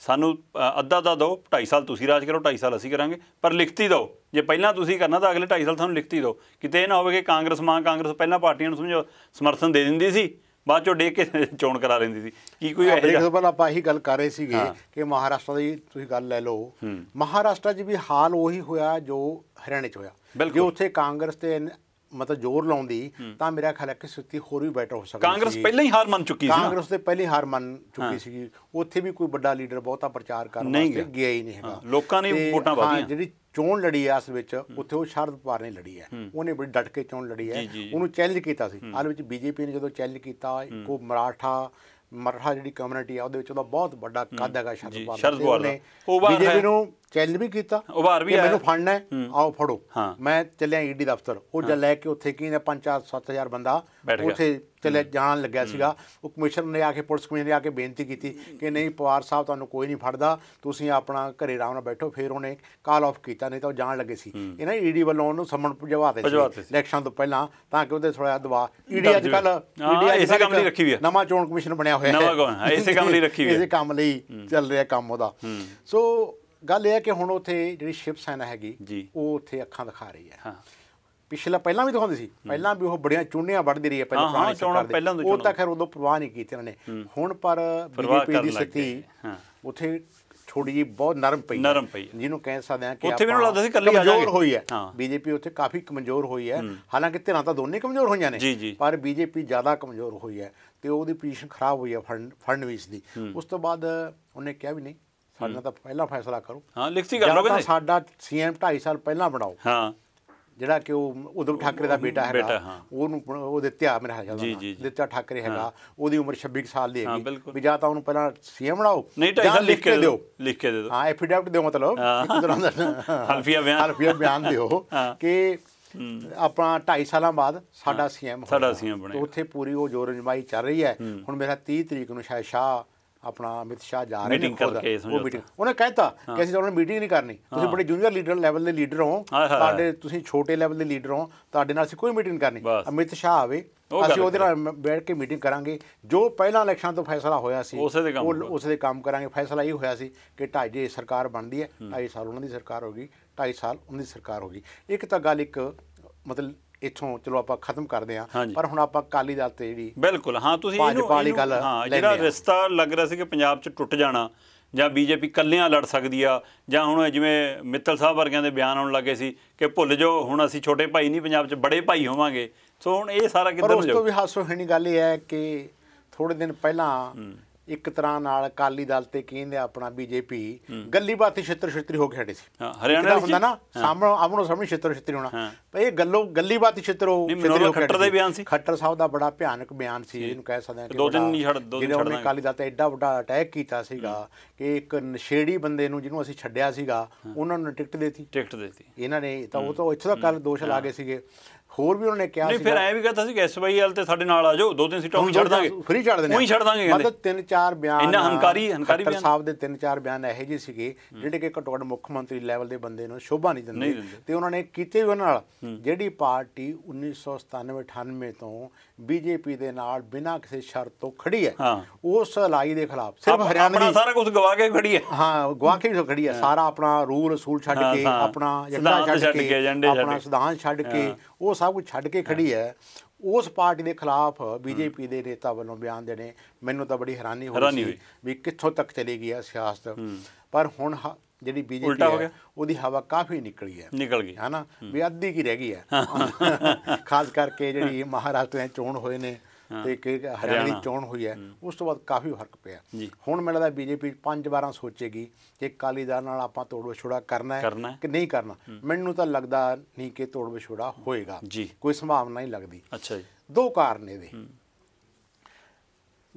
ਸਾਨੂੰ ਅੱਧਾ ਦਾ ਦੋ 2.5 ਸਾਲ ਤੁਸੀਂ ਰਾਜ ਕਰੋ 2.5 ਸਾਲ ਅਸੀਂ ਕਰਾਂਗੇ ਪਰ ਲਿਖਤੀ ਦਿਓ ਜੇ ਪਹਿਲਾਂ ਤੁਸੀਂ ਕਰਨਾ ਤਾਂ ਅਗਲੇ 2.5 ਸਾਲ ਤੁਹਾਨੂੰ ਲਿਖਤੀ ਦਿਓ ਕਿਤੇ ਇਹ ਨਾ ਹੋਵੇ ਕਿ ਕਾਂਗਰਸ ਮਾਂ ਕਾਂਗਰਸ ਪਹਿਲਾਂ ਪਾਰਟੀਆਂ ਨੂੰ ਸਮਝੋ ਸਮਰਥਨ ਦੇ ਦਿੰਦੀ ਸੀ ਬਾਅਦ ਚੋਂ ਡੇਕ ਕੇ ਚੋਣ ਕਰਾ ਲੈਂਦੀ ਸੀ ਕੀ ਕੋਈ ਇਹ ਜਿਹੜਾ ਪਹਿਲਾਂ ਆਪਾਂ ਇਹੀ ਗੱਲ ਕਰ ਰਹੇ ਸੀਗੇ ਕਿ ਮਹਾਰਾਸ਼ਟਰ ਦੀ ਤੁਸੀਂ ਗੱਲ ਲੈ ਲਓ ਮਹਾਰਾਸ਼ਟਰ ਜੀ ਵੀ ਹਾਲ ਉਹੀ ਹੋਇਆ ਜੋ ਹਰਿਆਣੇ 'ਚ ਹੋਇਆ ਜੇ ਉੱਥੇ ਕਾਂਗਰਸ ਤੇ ਮਤਲਬ ਜ਼ੋਰ ਲਾਉਂਦੀ ਤਾਂ ਮੇਰਾ ਖਿਆਲ ਹੈ ਕਿ ਸਥਿਤੀ ਹੋਰ ਵੀ ਬੈਟਰ ਹੋ ਸਕਦੀ ਕਾਂਗਰਸ ਪਹਿਲਾਂ ਹੀ ਹਾਰ ਮੰਨ ਚੁੱਕੀ ਸੀ ਕਾਂਗਰਸ ਤੇ ਪਹਿਲਾਂ ਹੀ ਹਾਰ ਮੰਨ ਚੁੱਕੀ ਸੀ ਉੱਥੇ ਵੀ ਕੋਈ ਵੱਡਾ ਲੀਡਰ ਬਹੁਤਾ ਪ੍ਰਚਾਰ ਕਰਨ ਵਾਸਤੇ ਗਿਆ ਹੀ ਨਹੀਂ ਹੈਗਾ ਲੋਕਾਂ ਨੇ ਵੋਟਾਂ ਪਾਈਆਂ ਜਿਹੜੀ ਚੋਣ ਲੜੀ ਆਸ ਵਿੱਚ ਉੱਥੇ ਉਹ ਸ਼ਰਦ ਪਵਾਰ ਨੇ ਲੜੀ ਹੈ ਉਹਨੇ ਬੜੀ ਡਟ ਕੇ ਚੋਣ ਲੜੀ ਹੈ ਉਹਨੂੰ ਚੈਲੰਜ ਕੀਤਾ ਸੀ ਹਾਲ ਵਿੱਚ ਬੀਜੇਪੀ ਨੇ ਜਦੋਂ ਚੈਲੰਜ ਕੀਤਾ ਕੋ ਮਰਾਠਾ ਮਰਾਠਾ ਜਿਹੜੀ ਕਮਿਊਨਿਟੀ ਆ ਉਹਦੇ ਵਿੱਚ ਉਹਦਾ ਬਹੁਤ ਵੱਡਾ ਕੱਦ ਹੈਗਾ ਸ਼ਰਦ ਪਵਾਰ ਨੇ ਬੀਜੇਪੀ ਨੂੰ ਚੈਲੰਜ ਵੀ ਕੀਤਾ ਉਭਾਰ ਵੀ ਆਇਆ ਮੈਨੂੰ ਫੜਨਾ ਹੈ ਆਓ ਫੜੋ ਮੈਂ ਚੱਲਿਆ ਈਡੀ ਦਫ਼ਤਰ ਉਹ ਜਦ ਲੈ ਕੇ ਉੱਥੇ ਕੀ ਨੇ 5 7000 ਬੰਦਾ ਉੱਥੇ ਤੇ ਲੈ ਜਾਣ ਲੱਗਿਆ ਸੀਗਾ ਉਹ ਕਮਿਸ਼ਨਰ ਨੇ ਆ ਕੇ ਪੁਲਿਸ ਕਮਿਸ਼ਨਰ ਨੇ ਆ ਕੇ ਬੇਨਤੀ ਕੀਤੀ ਕਿ ਨਹੀਂ ਪਵਾਰ ਸਾਹਿਬ ਤੁਹਾਨੂੰ ਕੋਈ ਨਹੀਂ ਫੜਦਾ ਤੁਸੀਂ ਆਪਣਾ ਘਰੇ ਆਰਾਮ ਨਾਲ ਬੈਠੋ ਫਿਰ ਉਹਨੇ ਕਾਲ ਆਫ ਕੀਤਾ ਨਹੀਂ ਤਾਂ ਉਹ ਜਾਣ ਲੱਗੇ ਸੀ ਇਹਨਾਂ ਈਡੀ ਵੱਲੋਂ ਉਹਨੂੰ ਸਮਨ ਭਜਵਾਤੇ ਸੀ ਇਲੈਕਸ਼ਨ ਤੋਂ ਪਹਿਲਾਂ ਤਾਂ ਕਿ ਉਹਦੇ ਥੋੜਾ ਦਬਾ ਈਡੀ ਅੱਜ ਕੱਲ ਈਡੀ ਇਸੇ ਕੰਮ ਲਈ ਰੱਖੀ ਹੋਈ ਹੈ ਨਵਾਂ ਚੋਣ ਕਮਿਸ਼ਨ ਬਣਿਆ ਹੋਇਆ ਹੈ ਨਵਾਂ ਇਸੇ ਕੰਮ ਲਈ ਰੱਖੀ ਹੋਈ ਹੈ ਇਸੇ ਕੰਮ ਲਈ ਚੱਲ ਰਿਹਾ ਕੰਮ ਉਹਦਾ ਸੋ ਗੱਲ ਇਹ ਹੈ ਕਿ ਹੁਣ ਉਥੇ ਜਿਹੜੀ ਸ਼ਿਪ ਸੈਨਾ ਹੈਗੀ ਉਹ ਉਥੇ ਅੱਖਾਂ ਦਿਖਾ ਰਹੀ ਹੈ ਹਾਂ ਪਿਛਲਾ ਪਹਿਲਾਂ ਵੀ ਦਿਖਾਉਂਦੇ ਸੀ ਪਹਿਲਾਂ ਵੀ ਉਹ ਬੜੀਆਂ ਚੁੰਨੀਆਂ ਵੱਢਦੀ ਰਹੀ ਹੈ ਪਹਿਲਾਂ ਪੁਰਾਣੀ ਸਰਕਾਰ ਦੇ ਉਹ ਤਾਂ ਖੈਰ ਉਦੋਂ ਪਰਵਾਹ ਨਹੀਂ ਕੀਤੀ ਇਹਨਾਂ ਨੇ ਹੁਣ ਪਰ ਬੀਜੇਪੀ ਦੀ ਸਥਿਤੀ ਉੱਥੇ ਥੋੜੀ ਜੀ ਬਹੁਤ ਨਰਮ ਪਈ ਨਰਮ ਪਈ ਜਿਹਨੂੰ ਕਹਿ ਸਕਦੇ ਆ ਕਿ ਉੱਥੇ ਵੀ ਨੂੰ ਲੱਗਦਾ ਸੀ ਕੱਲੀ ਆ ਕਮਜ਼ੋਰ ਹੋਈ ਹੈ ਬੀਜੇਪੀ ਉੱਥੇ ਕਾਫੀ ਕਮਜ਼ੋਰ ਹੋਈ ਹੈ ਹਾਲਾਂਕਿ ਧਿਰਾਂ ਤਾਂ ਦੋਨੇ ਕਮਜ਼ੋਰ ਹੋਈਆਂ ਨੇ ਪਰ ਬੀਜੇਪੀ ਜ਼ਿਆਦਾ ਕਮਜ਼ੋਰ ਹੋਈ ਹੈ ਤੇ ਉਹਦੀ ਪੋਜੀਸ਼ਨ ਖਰਾਬ ਹੋਈ ਹੈ ਫੜਨਵੀਸ ਦੀ ਉਸ ਤੋਂ ਬਾਅਦ ਉਹਨੇ ਕਿਹਾ ਵੀ ਨਹੀਂ ਸਾਡਾ ਤਾਂ ਪਹਿਲਾਂ ਫੈਸਲਾ ਕਰੋ ਹਾਂ ਲਿਖਤੀ ਕਰ ਰੋਗੇ ਸਾਡਾ ਸੀਐਮ 2.5 ਸਾਲ ਪਹਿਲਾਂ ਬਣਾਓ ਹਾਂ ਜਿਹੜਾ ਕਿ ਉਹ ਉਦਮ ਠਾਕਰੇ ਦਾ ਬੇਟਾ ਹੈਗਾ ਉਹਨੂੰ ਉਹਦੇ ਧਿਆ ਜੀ ਜੀ ਦਿੱਤਾ ਠਾਕਰੇ ਹੈਗਾ ਉਹਦੀ ਉਮਰ 26 ਸਾਲ ਦੀ ਹੈਗੀ ਵੀ ਜਾਂ ਤਾਂ ਉਹਨੂੰ ਪਹਿਲਾਂ ਸੀਐਮ ਬਣਾਓ ਨਹੀਂ ਤਾਂ ਲਿਖ ਕੇ ਦਿਓ ਲਿਖ ਕੇ ਦਿਓ ਹਾਂ ਐਫੀਡੈਵਟ ਦਿਓ ਮਤਲਬ ਹਲਫੀਆ ਬਿਆਨ ਹਲਫੀਆ ਬਿਆਨ ਦਿਓ ਕਿ ਆਪਣਾ 2.5 ਸਾਲਾਂ ਬਾਅਦ ਸਾਡਾ ਸੀਐਮ ਸਾਡਾ ਸੀਐਮ ਬਣੇ ਉੱਥੇ ਪੂਰੀ ਉਹ ਜੋਰ ਜਮਾਈ ਚੱਲ ਰਹੀ ਹੈ ਹੁਣ ਮੇਰਾ 30 ਤਰੀਕ ਨੂੰ ਸ਼ਾਇਦ ਸ਼ਾਹ ਆਪਣਾ ਅਮਿਤ ਸ਼ਾਹ ਜਾ ਰਹੇ ਨੇ ਖੁਦ ਉਹ ਮੀਟਿੰਗ ਉਹਨੇ ਕਹਿਤਾ ਕਿ ਅਸੀਂ ਉਹਨਾਂ ਉਹਨਾਂ ਮੀਟਿੰਗ ਨਹੀਂ ਕਰਨੀ ਤੁਸੀਂ ਬੜੇ ਜੂਨੀਅਰ ਲੀਡਰ ਲੈਵਲ ਦੇ ਲੀਡਰ ਹੋ ਤੁਹਾਡੇ ਤੁਸੀਂ ਛੋਟੇ ਲੈਵਲ ਦੇ ਲੀਡਰ ਹੋ ਤੁਹਾਡੇ ਨਾਲ ਅਸੀਂ ਕੋਈ ਮੀਟਿੰਗ ਕਰਨੀ ਅਮਿਤ ਸ਼ਾਹ ਆਵੇ ਅਸੀਂ ਉਹਦੇ ਨਾਲ ਬੈਠ ਕੇ ਮੀਟਿੰਗ ਕਰਾਂਗੇ ਜੋ ਪਹਿਲਾਂ ਇਲੈਕਸ਼ਨ ਤੋਂ ਫੈਸਲਾ ਹੋਇਆ ਸੀ ਉਹ ਉਸੇ ਦੇ ਕੰਮ ਕਰਾਂਗੇ ਫੈਸਲਾ ਇਹ ਹੋਇਆ ਸੀ ਕਿ ਢਾਈ ਜੇ ਸਰਕਾਰ ਬਣਦੀ ਹੈ ਢਾਈ ਸਾਲ ਉਹਨਾਂ ਦੀ ਸਰਕਾਰ ਹੋਗੀ ਢਾਈ ਸਾਲ ਉਹਨਾਂ ਦੀ ਸਰਕਾਰ ਹੋਗੀ ਇੱਕ ਤਾਂ ਗੱਲ ਇੱਕ ਮਤਲਬ ਇਥੋਂ ਚਲੋ ਆਪਾਂ ਖਤਮ ਕਰਦੇ ਆ ਪਰ ਹੁਣ ਆਪਾਂ ਕਾਲੀ ਦਲ ਤੇ ਜਿਹੜੀ ਬਿਲਕੁਲ ਹਾਂ ਤੁਸੀਂ ਇਹਨੂੰ ਹਾਂ ਜਿਹੜਾ ਰਿਸ਼ਤਾ ਲੱਗ ਰਿਹਾ ਸੀ ਕਿ ਪੰਜਾਬ 'ਚ ਟੁੱਟ ਜਾਣਾ ਜਾਂ ਬੀਜੇਪੀ ਕੱਲਿਆਂ ਲੜ ਸਕਦੀ ਆ ਜਾਂ ਹੁਣ ਜਿਵੇਂ ਮਿੱਤਲ ਸਾਹਿਬ ਵਰਗਿਆਂ ਦੇ ਬਿਆਨ ਆਉਣ ਲੱਗੇ ਸੀ ਕਿ ਭੁੱਲ ਜਾਓ ਹੁਣ ਅਸੀਂ ਛੋਟੇ ਭਾਈ ਨਹੀਂ ਪੰਜਾਬ 'ਚ ਬੜੇ ਭਾਈ ਹੋਵਾਂਗੇ ਸੋ ਹੁਣ ਇਹ ਸਾਰਾ ਕਿੱਦਾਂ ਹੋ ਜਾਊ ਪਰ ਉਸ ਤੋਂ ਵੀ ਹਾਸੋ ਹੀਣੀ ਗੱਲ ਇਹ ਹੈ ਕਿ ਥੋੜੇ ਦਿਨ ਪਹਿਲਾਂ ਇੱਕ ਤਰ੍ਹਾਂ ਨਾਲ ਅਕਾਲੀ ਦਲ ਤੇ ਕਹਿੰਦੇ ਆਪਣਾ ਬੀਜੇਪੀ ਗੱਲੀ ਬਾਤੀ ਛਿੱਤਰ ਹੋ ਕੇ ਛੱਡੇ ਸੀ ਹਰਿਆਣਾ ਹੁੰਦਾ ਨਾ ਸਾਹਮਣੇ ਆਪਣੋ ਸਾਹਮਣੇ ਛੇਤਰ ਛੇਤਰੀ ਹੋਣਾ ਪਰ ਇਹ ਗੱਲੋ ਗੱਲੀ ਬਾਤੀ ਛਿੱਤਰ ਹੋ ਛਿੱਤਰੀ ਖੱਟਰ ਦਾ ਬਿਆਨ ਸੀ ਖੱਟਰ ਸਾਹਿਬ ਦਾ ਬੜਾ ਭਿਆਨਕ ਬਿਆਨ ਸੀ ਇਹਨੂੰ ਕਹਿ ਸਕਦੇ ਆ ਕਿ ਦੋ ਦਿਨ ਨਹੀਂ ਛੱਡ ਦੋ ਦਿਨ ਛੱਡ ਦਾਂਗੇ ਅਕਾਲੀ ਦਲ ਤੇ ਐਡਾ ਵੱਡਾ ਅਟੈਕ ਕੀਤਾ ਸੀਗਾ ਕਿ ਇੱਕ ਨਸ਼ੇੜੀ ਬੰਦੇ ਨੂੰ ਜਿਹਨੂੰ ਅਸੀਂ ਛੱਡਿਆ ਸੀਗਾ ਉਹਨਾਂ ਨੂੰ ਟਿਕਟ ਦੇਤੀ ਟਿਕਟ ਦੇਤੀ ਇਹਨਾਂ ਨੇ ਤਾਂ ਉਹ ਤਾਂ ਇੱਥੋਂ ਦਾ ਕੱਲ ਦੋਸ਼ ਲਾ ਗਏ ਸੀਗੇ ਹੋਰ ਵੀ ਉਹਨਾਂ ਨੇ ਕਿਹਾ ਸੀ ਨਹੀਂ ਫਿਰ ਐ ਵੀ ਕਹਤਾ ਸੀ ਕਿ ਐਸਵਾਈਐਲ ਤੇ ਸਾਡੇ ਨਾਲ ਆ ਜਾਓ ਦੋ ਦਿਨ ਸੀਟਾਂ ਉਹੀ ਛੱਡ ਦਾਂਗੇ ਫ੍ਰੀ ਛੱਡ ਦਿੰਦੇ ਉਹੀ ਛੱਡ ਦਾਂਗੇ ਮਤਲਬ ਤਿੰਨ ਚਾਰ ਬਿਆਨ ਇੰਨਾ ਹੰਕਾਰੀ ਹੰਕਾਰੀ ਬਿਆਨ ਸਾਹਿਬ ਦੇ ਤਿੰਨ ਚਾਰ ਬਿਆਨ ਇਹੋ ਜਿਹੇ ਸੀਗੇ ਜਿਹੜੇ ਕਿ ਘੱਟੋ ਘੱਟ ਮੁੱਖ ਮੰਤਰੀ ਲੈਵਲ ਦੇ ਬੰਦੇ ਨੂੰ ਸ਼ੋਭਾ ਨਹੀਂ ਦਿੰਦੇ ਤੇ ਉਹਨਾਂ ਨੇ ਕੀਤੇ ਵੀ ਉਹਨਾਂ ਨਾਲ ਜਿਹੜੀ ਪਾਰਟੀ 1997 98 ਤੋਂ ਬੀਜੇਪੀ ਦੇ ਨਾਲ ਬਿਨਾਂ ਕਿਸੇ ਸ਼ਰਤ ਤੋਂ ਖੜੀ ਹੈ ਉਸ ਲਾਈ ਦੇ ਖਿਲਾਫ ਸਿਰਫ ਹਰਿਆਣਾ ਦੀ ਸਾਰਾ ਕੁਝ ਗਵਾ ਕੇ ਖੜੀ ਹੈ ਹਾਂ ਗਵਾ ਕੇ ਵੀ ਖੜੀ ਹੈ ਸਾਰਾ ਆਪਣਾ ਰੂਲ ਅਸੂਲ ਛੱਡ ਕੇ ਆਪਣਾ ਏਜੰਡਾ ਛੱਡ ਕੇ ਆਪਣਾ ਸਿਧਾਂਤ ਛੱਡ ਕੇ ਉਹ ਸਭ ਕੁਝ ਛੱਡ ਕੇ ਖੜੀ ਹੈ ਉਸ ਪਾਰਟੀ ਦੇ ਖਿਲਾਫ ਬੀਜੇਪੀ ਦੇ ਨੇਤਾ ਵੱਲੋਂ ਬਿਆਨ ਦੇਣੇ ਮੈਨੂੰ ਤਾਂ ਬੜੀ ਹੈਰਾਨੀ ਹੋਈ ਸੀ ਵੀ ਕਿੱਥੋਂ ਤੱਕ ਚਲੇ ਗਈ ਹੈ ਸਿਆਸਤ ਪਰ ਹੁਣ ਜਿਹੜੀ ਬੀਜੇਪੀ ਹੈ ਉਹਦੀ ਹਵਾ ਕਾਫੀ ਨਿਕਲੀ ਹੈ ਨਿਕਲ ਗਈ ਹੈ ਨਾ ਵੀ ਅੱਧੀ ਕੀ ਰਹਿ ਗਈ ਹੈ ਖਾਸ ਕਰਕੇ ਜਿਹੜੀ ਮਹਾਰਾਸ਼ਟਰ ਦੇ ਚੋਣ ਹੋਏ ਨੇ ਤੇ ਕਿ ਹਰਿਆਣਾ ਦੀ ਚੋਣ ਹੋਈ ਹੈ ਉਸ ਤੋਂ ਬਾਅਦ ਕਾਫੀ ਫਰਕ ਪਿਆ ਹੁਣ ਮੈਨੂੰ ਲੱਗਦਾ ਬੀਜੇਪੀ ਪੰਜ ਵਾਰਾਂ ਸੋਚੇਗੀ ਕਿ ਕਾਲੀ ਦਾ ਨਾਲ ਆਪਾਂ ਤੋੜ ਵਿਛੋੜਾ ਕਰਨਾ ਹੈ ਕਿ ਨਹੀਂ ਕਰਨਾ ਮੈਨੂੰ ਤਾਂ ਲੱਗਦਾ ਨਹੀਂ ਕਿ ਤੋੜ ਵਿਛੋੜਾ ਹੋਏਗਾ ਕੋਈ ਸੰਭਾਵਨਾ ਨਹੀਂ ਲੱਗਦੀ ਅੱਛਾ ਜੀ ਦੋ ਕਾਰਨ ਇਹਦੇ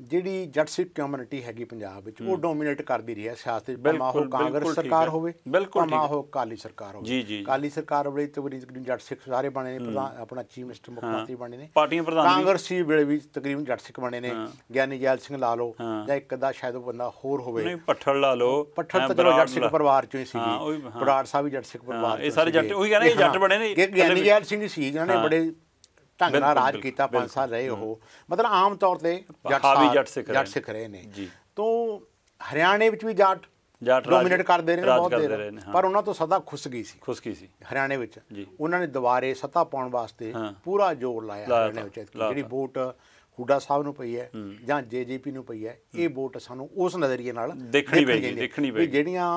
ਜਿਹੜੀ ਜੱਟ ਸਿੱਖ ਕਮਿਊਨਿਟੀ ਹੈਗੀ ਪੰਜਾਬ ਵਿੱਚ ਉਹ ਡੋਮੀਨੇਟ ਕਰਦੀ ਰਹੀ ਹੈ ਸਿਆਸਤ ਵਿੱਚ ਭਾਵੇਂ ਉਹ ਕਾਂਗਰਸ ਸਰਕਾਰ ਹੋਵੇ ਭਾਵੇਂ ਉਹ ਕਾਲੀ ਸਰਕਾਰ ਹੋਵੇ ਕਾਲੀ ਸਰਕਾਰ ਵੇਲੇ ਤਕਰੀਬਨ ਜੱਟ ਸਿੱਖ ਸਾਰੇ ਬਣੇ ਨੇ ਆਪਣਾ ਚੀਫ ਮਿਨਿਸਟਰ ਮੁੱਖ ਮੰਤਰੀ ਬਣੇ ਨੇ ਪਾਰਟੀਆਂ ਪ੍ਰਧਾਨ ਕਾਂਗਰਸੀ ਵੇਲੇ ਵੀ ਤਕਰੀਬਨ ਜੱਟ ਸਿੱਖ ਬਣੇ ਨੇ ਗਿਆਨੀ ਜੈਲ ਸਿੰਘ ਲਾ ਲਓ ਜਾਂ ਇੱਕ ਦਾ ਸ਼ਾਇਦ ਉਹ ਬੰਦਾ ਹੋਰ ਹੋਵੇ ਨਹੀਂ ਪੱਠਲ ਲਾ ਲਓ ਪੱਠਲ ਤਾਂ ਚਲੋ ਜੱਟ ਸਿੱਖ ਪਰਿਵਾਰ ਚੋਂ ਹੀ ਸੀ ਬਰਾੜ ਸਾਹਿਬ ਵੀ ਜੱਟ ਸਿੱਖ ਪਰਿਵਾਰ ਇਹ ਸਾਰੇ ਜੱਟ ਉਹੀ ਕਹਿੰਦੇ ਜੱਟ ਬਣੇ ਨੇ ਗਿਆਨੀ ਜੈਲ ਸਿੰਘ ਸੀ ਜਿਹਨਾਂ ਨੇ ਬੜੇ ਢੰਗ ਨਾਲ ਰਾਜ ਕੀਤਾ 5 ਸਾਲ ਰਹੇ ਉਹ ਮਤਲਬ ਆਮ ਤੌਰ ਤੇ ਜੱਟ ਜੱਟ ਸਿੱਖ ਰਹੇ ਨੇ ਤੋਂ ਹਰਿਆਣੇ ਵਿੱਚ ਵੀ ਜੱਟ ਡੋਮਿਨੇਟ ਕਰਦੇ ਰਹੇ ਬਹੁਤ ਦੇਰ ਪਰ ਉਹਨਾਂ ਤੋਂ ਸਦਾ ਖੁਸ਼ ਗਈ ਸੀ ਖੁਸ਼ ਗਈ ਸੀ ਹਰਿਆਣੇ ਵਿੱਚ ਉਹਨਾਂ ਨੇ ਦੁਬਾਰੇ ਸੱਤਾ ਪਾਉਣ ਵਾਸਤੇ ਪੂਰਾ ਜ਼ੋਰ ਲਾਇਆ ਹਰਿਆਣੇ ਵਿੱਚ ਜਿਹੜੀ ਵੋਟ ਹੁੱਡਾ ਸਾਹਿਬ ਨੂੰ ਪਈ ਹੈ ਜਾਂ ਜੇਜੀਪੀ ਨੂੰ ਪਈ ਹੈ ਇਹ ਵੋਟ ਸਾਨੂੰ ਉਸ ਨਜ਼ਰੀਏ ਨਾਲ ਦੇਖਣੀ ਪਈ ਦੇਖਣੀ ਪਈ ਜਿਹੜੀਆਂ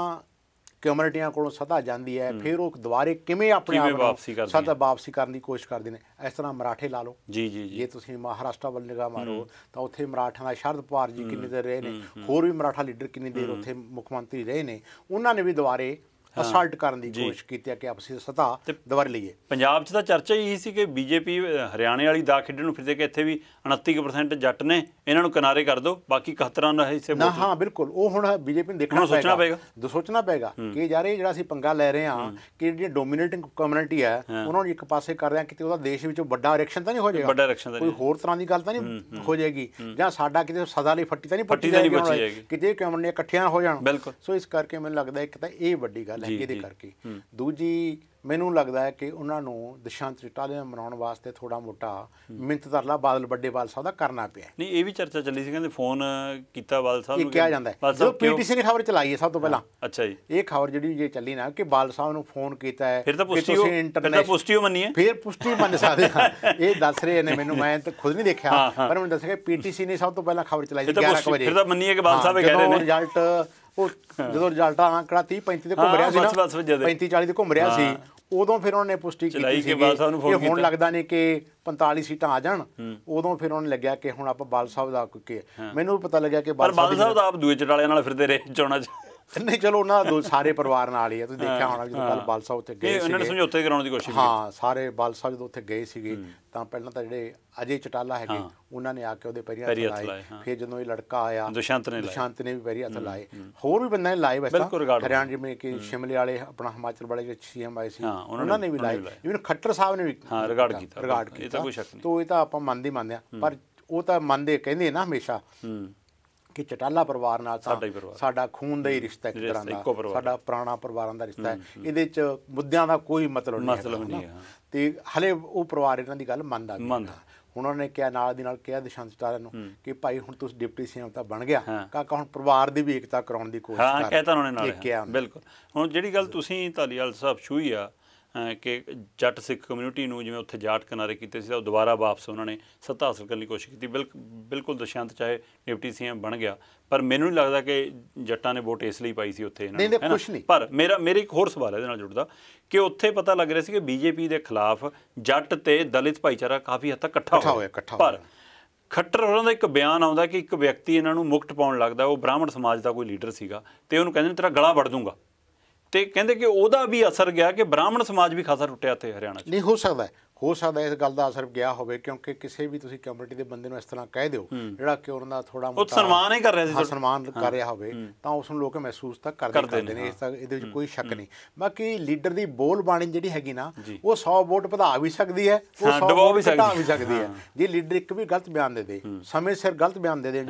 ਕਮਿਊਨਿਟੀਆਂ ਕੋਲੋਂ ਸਦਾ ਜਾਂਦੀ ਹੈ ਫਿਰ ਉਹ ਦੁਬਾਰੇ ਕਿਵੇਂ ਆਪਣੇ ਆਪ ਵਾਪਸੀ ਕਰਦੀ ਸਦਾ ਵਾਪਸੀ ਕਰਨ ਦੀ ਕੋਸ਼ਿਸ਼ ਕਰਦੇ ਨੇ ਇਸ ਤਰ੍ਹਾਂ ਮਰਾਠੇ ਲਾ ਲਓ ਜੀ ਜੀ ਜੇ ਤੁਸੀਂ ਮਹਾਰਾਸ਼ਟਰ ਵੱਲ ਨਿਗਾਹ ਮਾਰੋ ਤਾਂ ਉੱਥੇ ਮਰਾਠਾ ਦਾ ਸ਼ਰਦ ਪਵਾਰ ਜੀ ਕਿੰਨੇ ਦੇਰ ਰਹੇ ਨੇ ਹੋਰ ਵੀ ਮਰਾਠਾ ਲੀਡਰ ਕਿੰਨੇ ਦੇਰ ਉੱਥੇ ਮੁੱਖ ਮੰਤਰੀ ਰਹੇ ਨੇ ਉਹਨਾਂ ਨੇ ਵੀ ਦੁਬਾਰੇ ਅਸਲਟ ਕਰਨ ਦੀ ਕੋਸ਼ਿਸ਼ ਕੀਤੀ ਕਿ ਆਪਸੀ ਸਤਾ ਦਵਾਰ ਲਈਏ ਪੰਜਾਬ 'ਚ ਤਾਂ ਚਰਚਾ ਹੀ ਸੀ ਕਿ ਬੀਜੇਪੀ ਹਰਿਆਣੇ ਵਾਲੀ ਦਾ ਖੇਡਣ ਨੂੰ ਫਿਰਦੇ ਕਿ ਇੱਥੇ ਵੀ 29% ਜੱਟ ਨੇ ਇਹਨਾਂ ਨੂੰ ਕਿਨਾਰੇ ਕਰ ਦਿਓ ਬਾਕੀ 71 ਦਾ ਹਿੱਸੇ ਨਾ ਹਾਂ ਬਿਲਕੁਲ ਉਹ ਹੁਣ ਬੀਜੇਪੀ ਨੂੰ ਦੇਖਣਾ ਸੋਚਣਾ ਪਏਗਾ ਦੋ ਸੋਚਣਾ ਪਏਗਾ ਕਿ ਜਾ ਰਹੇ ਜਿਹੜਾ ਅਸੀਂ ਪੰਗਾ ਲੈ ਰਹੇ ਹਾਂ ਕਿ ਜਿਹੜੀ ਡੋਮੀਨੇਟਿੰਗ ਕਮਿਊਨਿਟੀ ਹੈ ਉਹਨਾਂ ਨੂੰ ਇੱਕ ਪਾਸੇ ਕਰ ਰਹੇ ਹਾਂ ਕਿਤੇ ਉਹਦਾ ਦੇਸ਼ ਵਿੱਚ ਵੱਡਾ ਇਲੈਕਸ਼ਨ ਤਾਂ ਨਹੀਂ ਹੋ ਜਾਏਗਾ ਵੱਡਾ ਤਾਂ ਕੋਈ ਹੋਰ ਤਰ੍ਹਾਂ ਦੀ ਗੱਲ ਤਾਂ ਨਹੀਂ ਹੋ ਜਾਏਗੀ ਜਾਂ ਸਾਡਾ ਕਿਤੇ ਸਦਾ ਲਈ ਫੱਟੀ ਤਾਂ ਨਹੀਂ ਪੱਟੀ ਜਾਏਗੀ ਕਿਤੇ ਕਮਿਊਨਿਟੀ ਇਕੱਠੀਆਂ ਹੋ ਜਾਣ ਸੋ ਇਸ ਕਰਕੇ ਮੈਨੂੰ ਲੱਗਦਾ ਇੱਕ ਤਾਂ ਇਹ ਵੱਡੀ ਗੱਲ ਲਹਿੰਗੇ ਦੇ ਕਰਕੇ ਦੂਜੀ ਮੈਨੂੰ ਲੱਗਦਾ ਹੈ ਕਿ ਉਹਨਾਂ ਨੂੰ ਦਸ਼ਾਂਤ ਇਟਾਲੀਅਨ ਮਨਾਉਣ ਵਾਸਤੇ ਥੋੜਾ ਮੋਟਾ ਮਿੰਤ ਤਰਲਾ ਬਾਦਲ ਵੱਡੇ ਬਾਲ ਸਾਹਿਬ ਦਾ ਕਰਨਾ ਪਿਆ ਨਹੀਂ ਇਹ ਵੀ ਚਰਚਾ ਚੱਲੀ ਸੀ ਕਹਿੰਦੇ ਫੋਨ ਕੀਤਾ ਬਾਦਲ ਸਾਹਿਬ ਨੂੰ ਕਿਹਾ ਜਾਂਦਾ ਜੋ ਪੀਟੀਸੀ ਨੇ ਖਬਰ ਚਲਾਈ ਹੈ ਸਭ ਤੋਂ ਪਹਿਲਾਂ ਅੱਛਾ ਜੀ ਇਹ ਖਬਰ ਜਿਹੜੀ ਇਹ ਚੱਲੀ ਨਾ ਕਿ ਬਾਦਲ ਸਾਹਿਬ ਨੂੰ ਫੋਨ ਕੀਤਾ ਹੈ ਫਿਰ ਤਾਂ ਪੁਸ਼ਟੀ ਫਿਰ ਤਾਂ ਪੁਸ਼ਟੀ ਮੰਨੀ ਹੈ ਫਿਰ ਪੁਸ਼ਟੀ ਮੰਨ ਸਕਦੇ ਹਾਂ ਇਹ ਦੱਸ ਰਹੇ ਨੇ ਮੈਨੂੰ ਮੈਂ ਤਾਂ ਖੁਦ ਨਹੀਂ ਦੇਖਿਆ ਪਰ ਮੈਨੂੰ ਦੱਸਿਆ ਕਿ ਪੀਟੀਸੀ ਨੇ ਸਭ ਤੋਂ ਪਹਿਲਾਂ ਖਬਰ ਚਲਾਈ ਸੀ 11 ਵਜੇ ਫਿਰ ਤਾਂ ਮੰਨੀ ਹੈ ਕਿ ਬਾਦਲ ਸਾਹਿਬ ਇਹ ਕਹਿ ਰਹੇ ਨੇ ਰਿਜ਼ਲਟ ਉਹ ਜਦੋਂ ਰਿਜ਼ਲਟ ਆ ਕਿਹੜਾ 30 35 ਦੇ ਘੁੰਮ ਰਿਹਾ ਸੀ ਨਾ 35 40 ਦੇ ਘੁੰਮ ਰਿਹਾ ਸੀ ਉਦੋਂ ਫਿਰ ਉਹਨਾਂ ਨੇ ਪੁਸ਼ਟੀ ਕੀਤੀ ਸੀ ਕਿ ਹੁਣ ਲੱਗਦਾ ਨਹੀਂ ਕਿ 45 ਸੀਟਾਂ ਆ ਜਾਣ ਉਦੋਂ ਫਿਰ ਉਹਨਾਂ ਨੇ ਲੱਗਿਆ ਕਿ ਹੁਣ ਆਪਾਂ ਬਾਲ ਸਾਹਿਬ ਦਾ ਕੋਈ ਮੈਨੂੰ ਪਤਾ ਲੱਗਿਆ ਕਿ ਬਾਲ ਸਾਹਿਬ ਦਾ ਆਪ ਦੂਏ ਚਟਾਲਿਆਂ ਨਾਲ ਫਿਰਦੇ ਰਹੇ ਚੋਣਾਂ 'ਚ ਨਹੀਂ ਚਲੋ ਉਹਨਾਂ ਦਾ ਸਾਰੇ ਪਰਿਵਾਰ ਨਾਲ ਹੀ ਆ ਤੁਸੀਂ ਦੇਖਿਆ ਹੋਣਾ ਜਦੋਂ ਕੱਲ ਬਾਲ ਸਾਹਿਬ ਉੱਥੇ ਗਏ ਸੀ ਉਹਨਾਂ ਨੇ ਸਮਝੌਤੇ ਕਰਾਉਣ ਦੀ ਕੋਸ਼ਿਸ਼ ਕੀਤੀ ਹਾਂ ਸਾਰੇ ਬਾਲ ਸਾਹਿਬ ਜਦੋਂ ਉੱਥੇ ਗਏ ਸੀਗੇ ਤਾਂ ਪਹਿਲਾਂ ਤਾਂ ਜਿਹੜੇ ਅਜੇ ਚਟਾਲਾ ਹੈਗੇ ਉਹਨਾਂ ਨੇ ਆ ਕੇ ਉਹਦੇ ਪੈਰੀਆਂ ਹੱਥ ਲਾਏ ਫਿਰ ਜਦੋਂ ਇਹ ਲੜਕਾ ਆਇਆ ਦੁਸ਼ਾਂਤ ਨੇ ਦੁਸ਼ਾਂਤ ਨੇ ਵੀ ਪੈਰੀਆਂ ਹੱਥ ਲਾਏ ਹੋਰ ਵੀ ਬੰਦਿਆਂ ਨੇ ਲਾਏ ਵੈਸਾ ਹਰਿਆਣਾ ਜਿਵੇਂ ਕਿ ਸ਼ਿਮਲੇ ਵਾਲੇ ਆਪਣਾ ਹਿਮਾਚਲ ਵਾਲੇ ਜਿਹੜੇ ਸੀਐਮ ਆਏ ਸੀ ਉਹਨਾਂ ਨੇ ਵੀ ਲਾਏ ਇਵਨ ਖੱਟਰ ਸਾਹਿਬ ਨੇ ਵੀ ਹਾਂ ਰਿਗਾਰਡ ਕੀਤਾ ਰਿਗਾਰਡ ਕੀਤਾ ਇਹ ਤਾਂ ਕੋਈ ਸ਼ੱਕ ਨਹੀਂ ਤੋਂ ਇਹ ਤਾਂ ਆਪਾਂ ਮੰਨਦੇ ਮੰਨਦੇ ਆ ਪਰ ਉਹ ਤਾਂ ਮੰਨਦੇ ਕਹਿੰਦੇ ਨਾ ਹਮੇਸ਼ਾ ਕਿ ਚਟਾਲਾ ਪਰਿਵਾਰ ਨਾਲ ਸਾਡਾ ਖੂਨ ਦਾ ਹੀ ਰਿਸ਼ਤਾ ਇੱਕ ਤਰ੍ਹਾਂ ਦਾ ਸਾਡਾ ਪੁਰਾਣਾ ਪਰਿਵਾਰਾਂ ਦਾ ਰਿਸ਼ਤਾ ਹੈ ਇਹਦੇ ਚ ਮੁੱਦਿਆਂ ਦਾ ਕੋਈ ਮਤਲਬ ਨਹੀਂ ਮਤਲਬ ਨਹੀਂ ਹੈ ਤੇ ਹਲੇ ਉਹ ਪਰਿਵਾਰ ਇਹਨਾਂ ਦੀ ਗੱਲ ਮੰਨਦਾ ਨਹੀਂ ਉਹਨਾਂ ਨੇ ਕਿਹਾ ਨਾਲ ਦੀ ਨਾਲ ਕਿਹਾ ਦਿਸ਼ਾਂਤ ਸਟਾਰਾਂ ਨੂੰ ਕਿ ਭਾਈ ਹੁਣ ਤੁਸੀਂ ਡਿਪਟੀ ਸੀਐਮ ਤਾਂ ਬਣ ਗਿਆ ਕਾਕਾ ਹੁਣ ਪਰਿਵਾਰ ਦੀ ਵੀ ਇਕਤਾ ਕਰਾਉਣ ਦੀ ਕੋਸ਼ਿਸ਼ ਕਰ ਹਾਂ ਕਹਿਤਾ ਤਾਂ ਉਹਨੇ ਨਾਲ ਬਿਲਕੁਲ ਹੁਣ ਜਿਹੜੀ ਗੱਲ ਤੁਸੀਂ ਧਾਲੀਵਾਲ ਸਾਹਿਬ ਛੂਈ ਆ ਕਿ ਜੱਟ ਸਿੱਖ ਕਮਿਊਨਿਟੀ ਨੂੰ ਜਿਵੇਂ ਉੱਥੇ ਜਾਟ ਕਿਨਾਰੇ ਕੀਤੇ ਸੀ ਉਹ ਦੁਬਾਰਾ ਵਾਪਸ ਉਹਨਾਂ ਨੇ ਸੱਤਾ ਹਾਸਲ ਕਰਨ ਦੀ ਕੋਸ਼ਿਸ਼ ਕੀਤੀ ਬਿਲਕੁਲ ਦਸ਼ਾਂਤ ਚਾਹੇ ਡਿਪਟੀ ਸੀਐਮ ਬਣ ਗਿਆ ਪਰ ਮੈਨੂੰ ਨਹੀਂ ਲੱਗਦਾ ਕਿ ਜੱਟਾਂ ਨੇ ਵੋਟ ਇਸ ਲਈ ਪਾਈ ਸੀ ਉੱਥੇ ਇਹਨਾਂ ਨੇ ਪਰ ਮੇਰਾ ਮੇਰੇ ਇੱਕ ਹੋਰ ਸਵਾਲ ਹੈ ਇਹਦੇ ਨਾਲ ਜੁੜਦਾ ਕਿ ਉੱਥੇ ਪਤਾ ਲੱਗ ਰਿਹਾ ਸੀ ਕਿ ਬੀਜੇਪੀ ਦੇ ਖਿਲਾਫ ਜੱਟ ਤੇ ਦਲਿਤ ਭਾਈਚਾਰਾ ਕਾਫੀ ਹੱਦ ਤੱਕ ਇਕੱਠਾ ਹੋਇਆ ਪਰ ਖੱਟਰ ਹੋਰਾਂ ਦਾ ਇੱਕ ਬਿਆਨ ਆਉਂਦਾ ਕਿ ਇੱਕ ਵਿਅਕਤੀ ਇਹਨਾਂ ਨੂੰ ਮੁਕਤ ਪਾਉਣ ਲੱਗਦਾ ਉਹ ਬ੍ਰਾਹਮਣ ਸਮਾਜ ਦਾ ਕੋਈ ਲੀਡਰ ਸੀਗਾ ਤੇ ਉਹਨੂੰ ਕਹਿੰਦੇ ਨੇ ਤੇਰਾ ਗਲਾ ਵੜ ਦੂੰਗਾ ਤੇ ਕਹਿੰਦੇ ਕਿ ਉਹਦਾ ਵੀ ਅਸਰ ਗਿਆ ਕਿ ਬ੍ਰਾਹਮਣ ਸਮਾਜ ਵੀ ਖਾਸਾ ਟੁੱਟਿਆ ਤੇ ਹਰਿਆਣਾ 'ਚ ਨਹੀਂ ਹੋ ਸਕਦਾ ਹੋ ਸਕਦਾ ਇਸ ਗੱਲ ਦਾ ਅਸਰ ਗਿਆ ਹੋਵੇ ਕਿਉਂਕਿ ਕਿਸੇ ਵੀ ਤੁਸੀਂ ਕਮਿਊਨਿਟੀ ਦੇ ਬੰਦੇ ਨੂੰ ਇਸ ਤਰ੍ਹਾਂ ਕਹਿ ਦਿਓ ਜਿਹੜਾ ਕਿ ਉਹਨਾਂ ਦਾ ਥੋੜਾ ਮੋਟਾ ਸਨਮਾਨ ਹੀ ਕਰ ਰਿਹਾ ਸੀ ਸਨਮਾਨ ਕਰ ਰਿਹਾ ਹੋਵੇ ਤਾਂ ਉਸ ਨੂੰ ਲੋਕ ਮਹਿਸੂਸ ਤਾਂ ਕਰਦੇ ਨੇ ਇਸ ਤੱਕ ਇਹਦੇ ਵਿੱਚ ਕੋਈ ਸ਼ੱਕ ਨਹੀਂ ਬਾਕੀ ਲੀਡਰ ਦੀ ਬੋਲ ਬਾਣੀ ਜਿਹੜੀ ਹੈਗੀ ਨਾ ਉਹ 100 ਵੋਟ ਵਧਾ ਵੀ ਸਕਦੀ ਹੈ ਉਹ 100 ਵੋਟ ਘਟਾ ਵੀ ਸਕਦੀ ਹੈ ਜੇ ਲੀਡਰ ਇੱਕ ਵੀ ਗਲਤ ਬਿਆਨ ਦੇ ਦੇ ਸਮੇਂ ਸਿਰ ਗਲਤ ਬਿਆਨ ਦੇ ਦੇ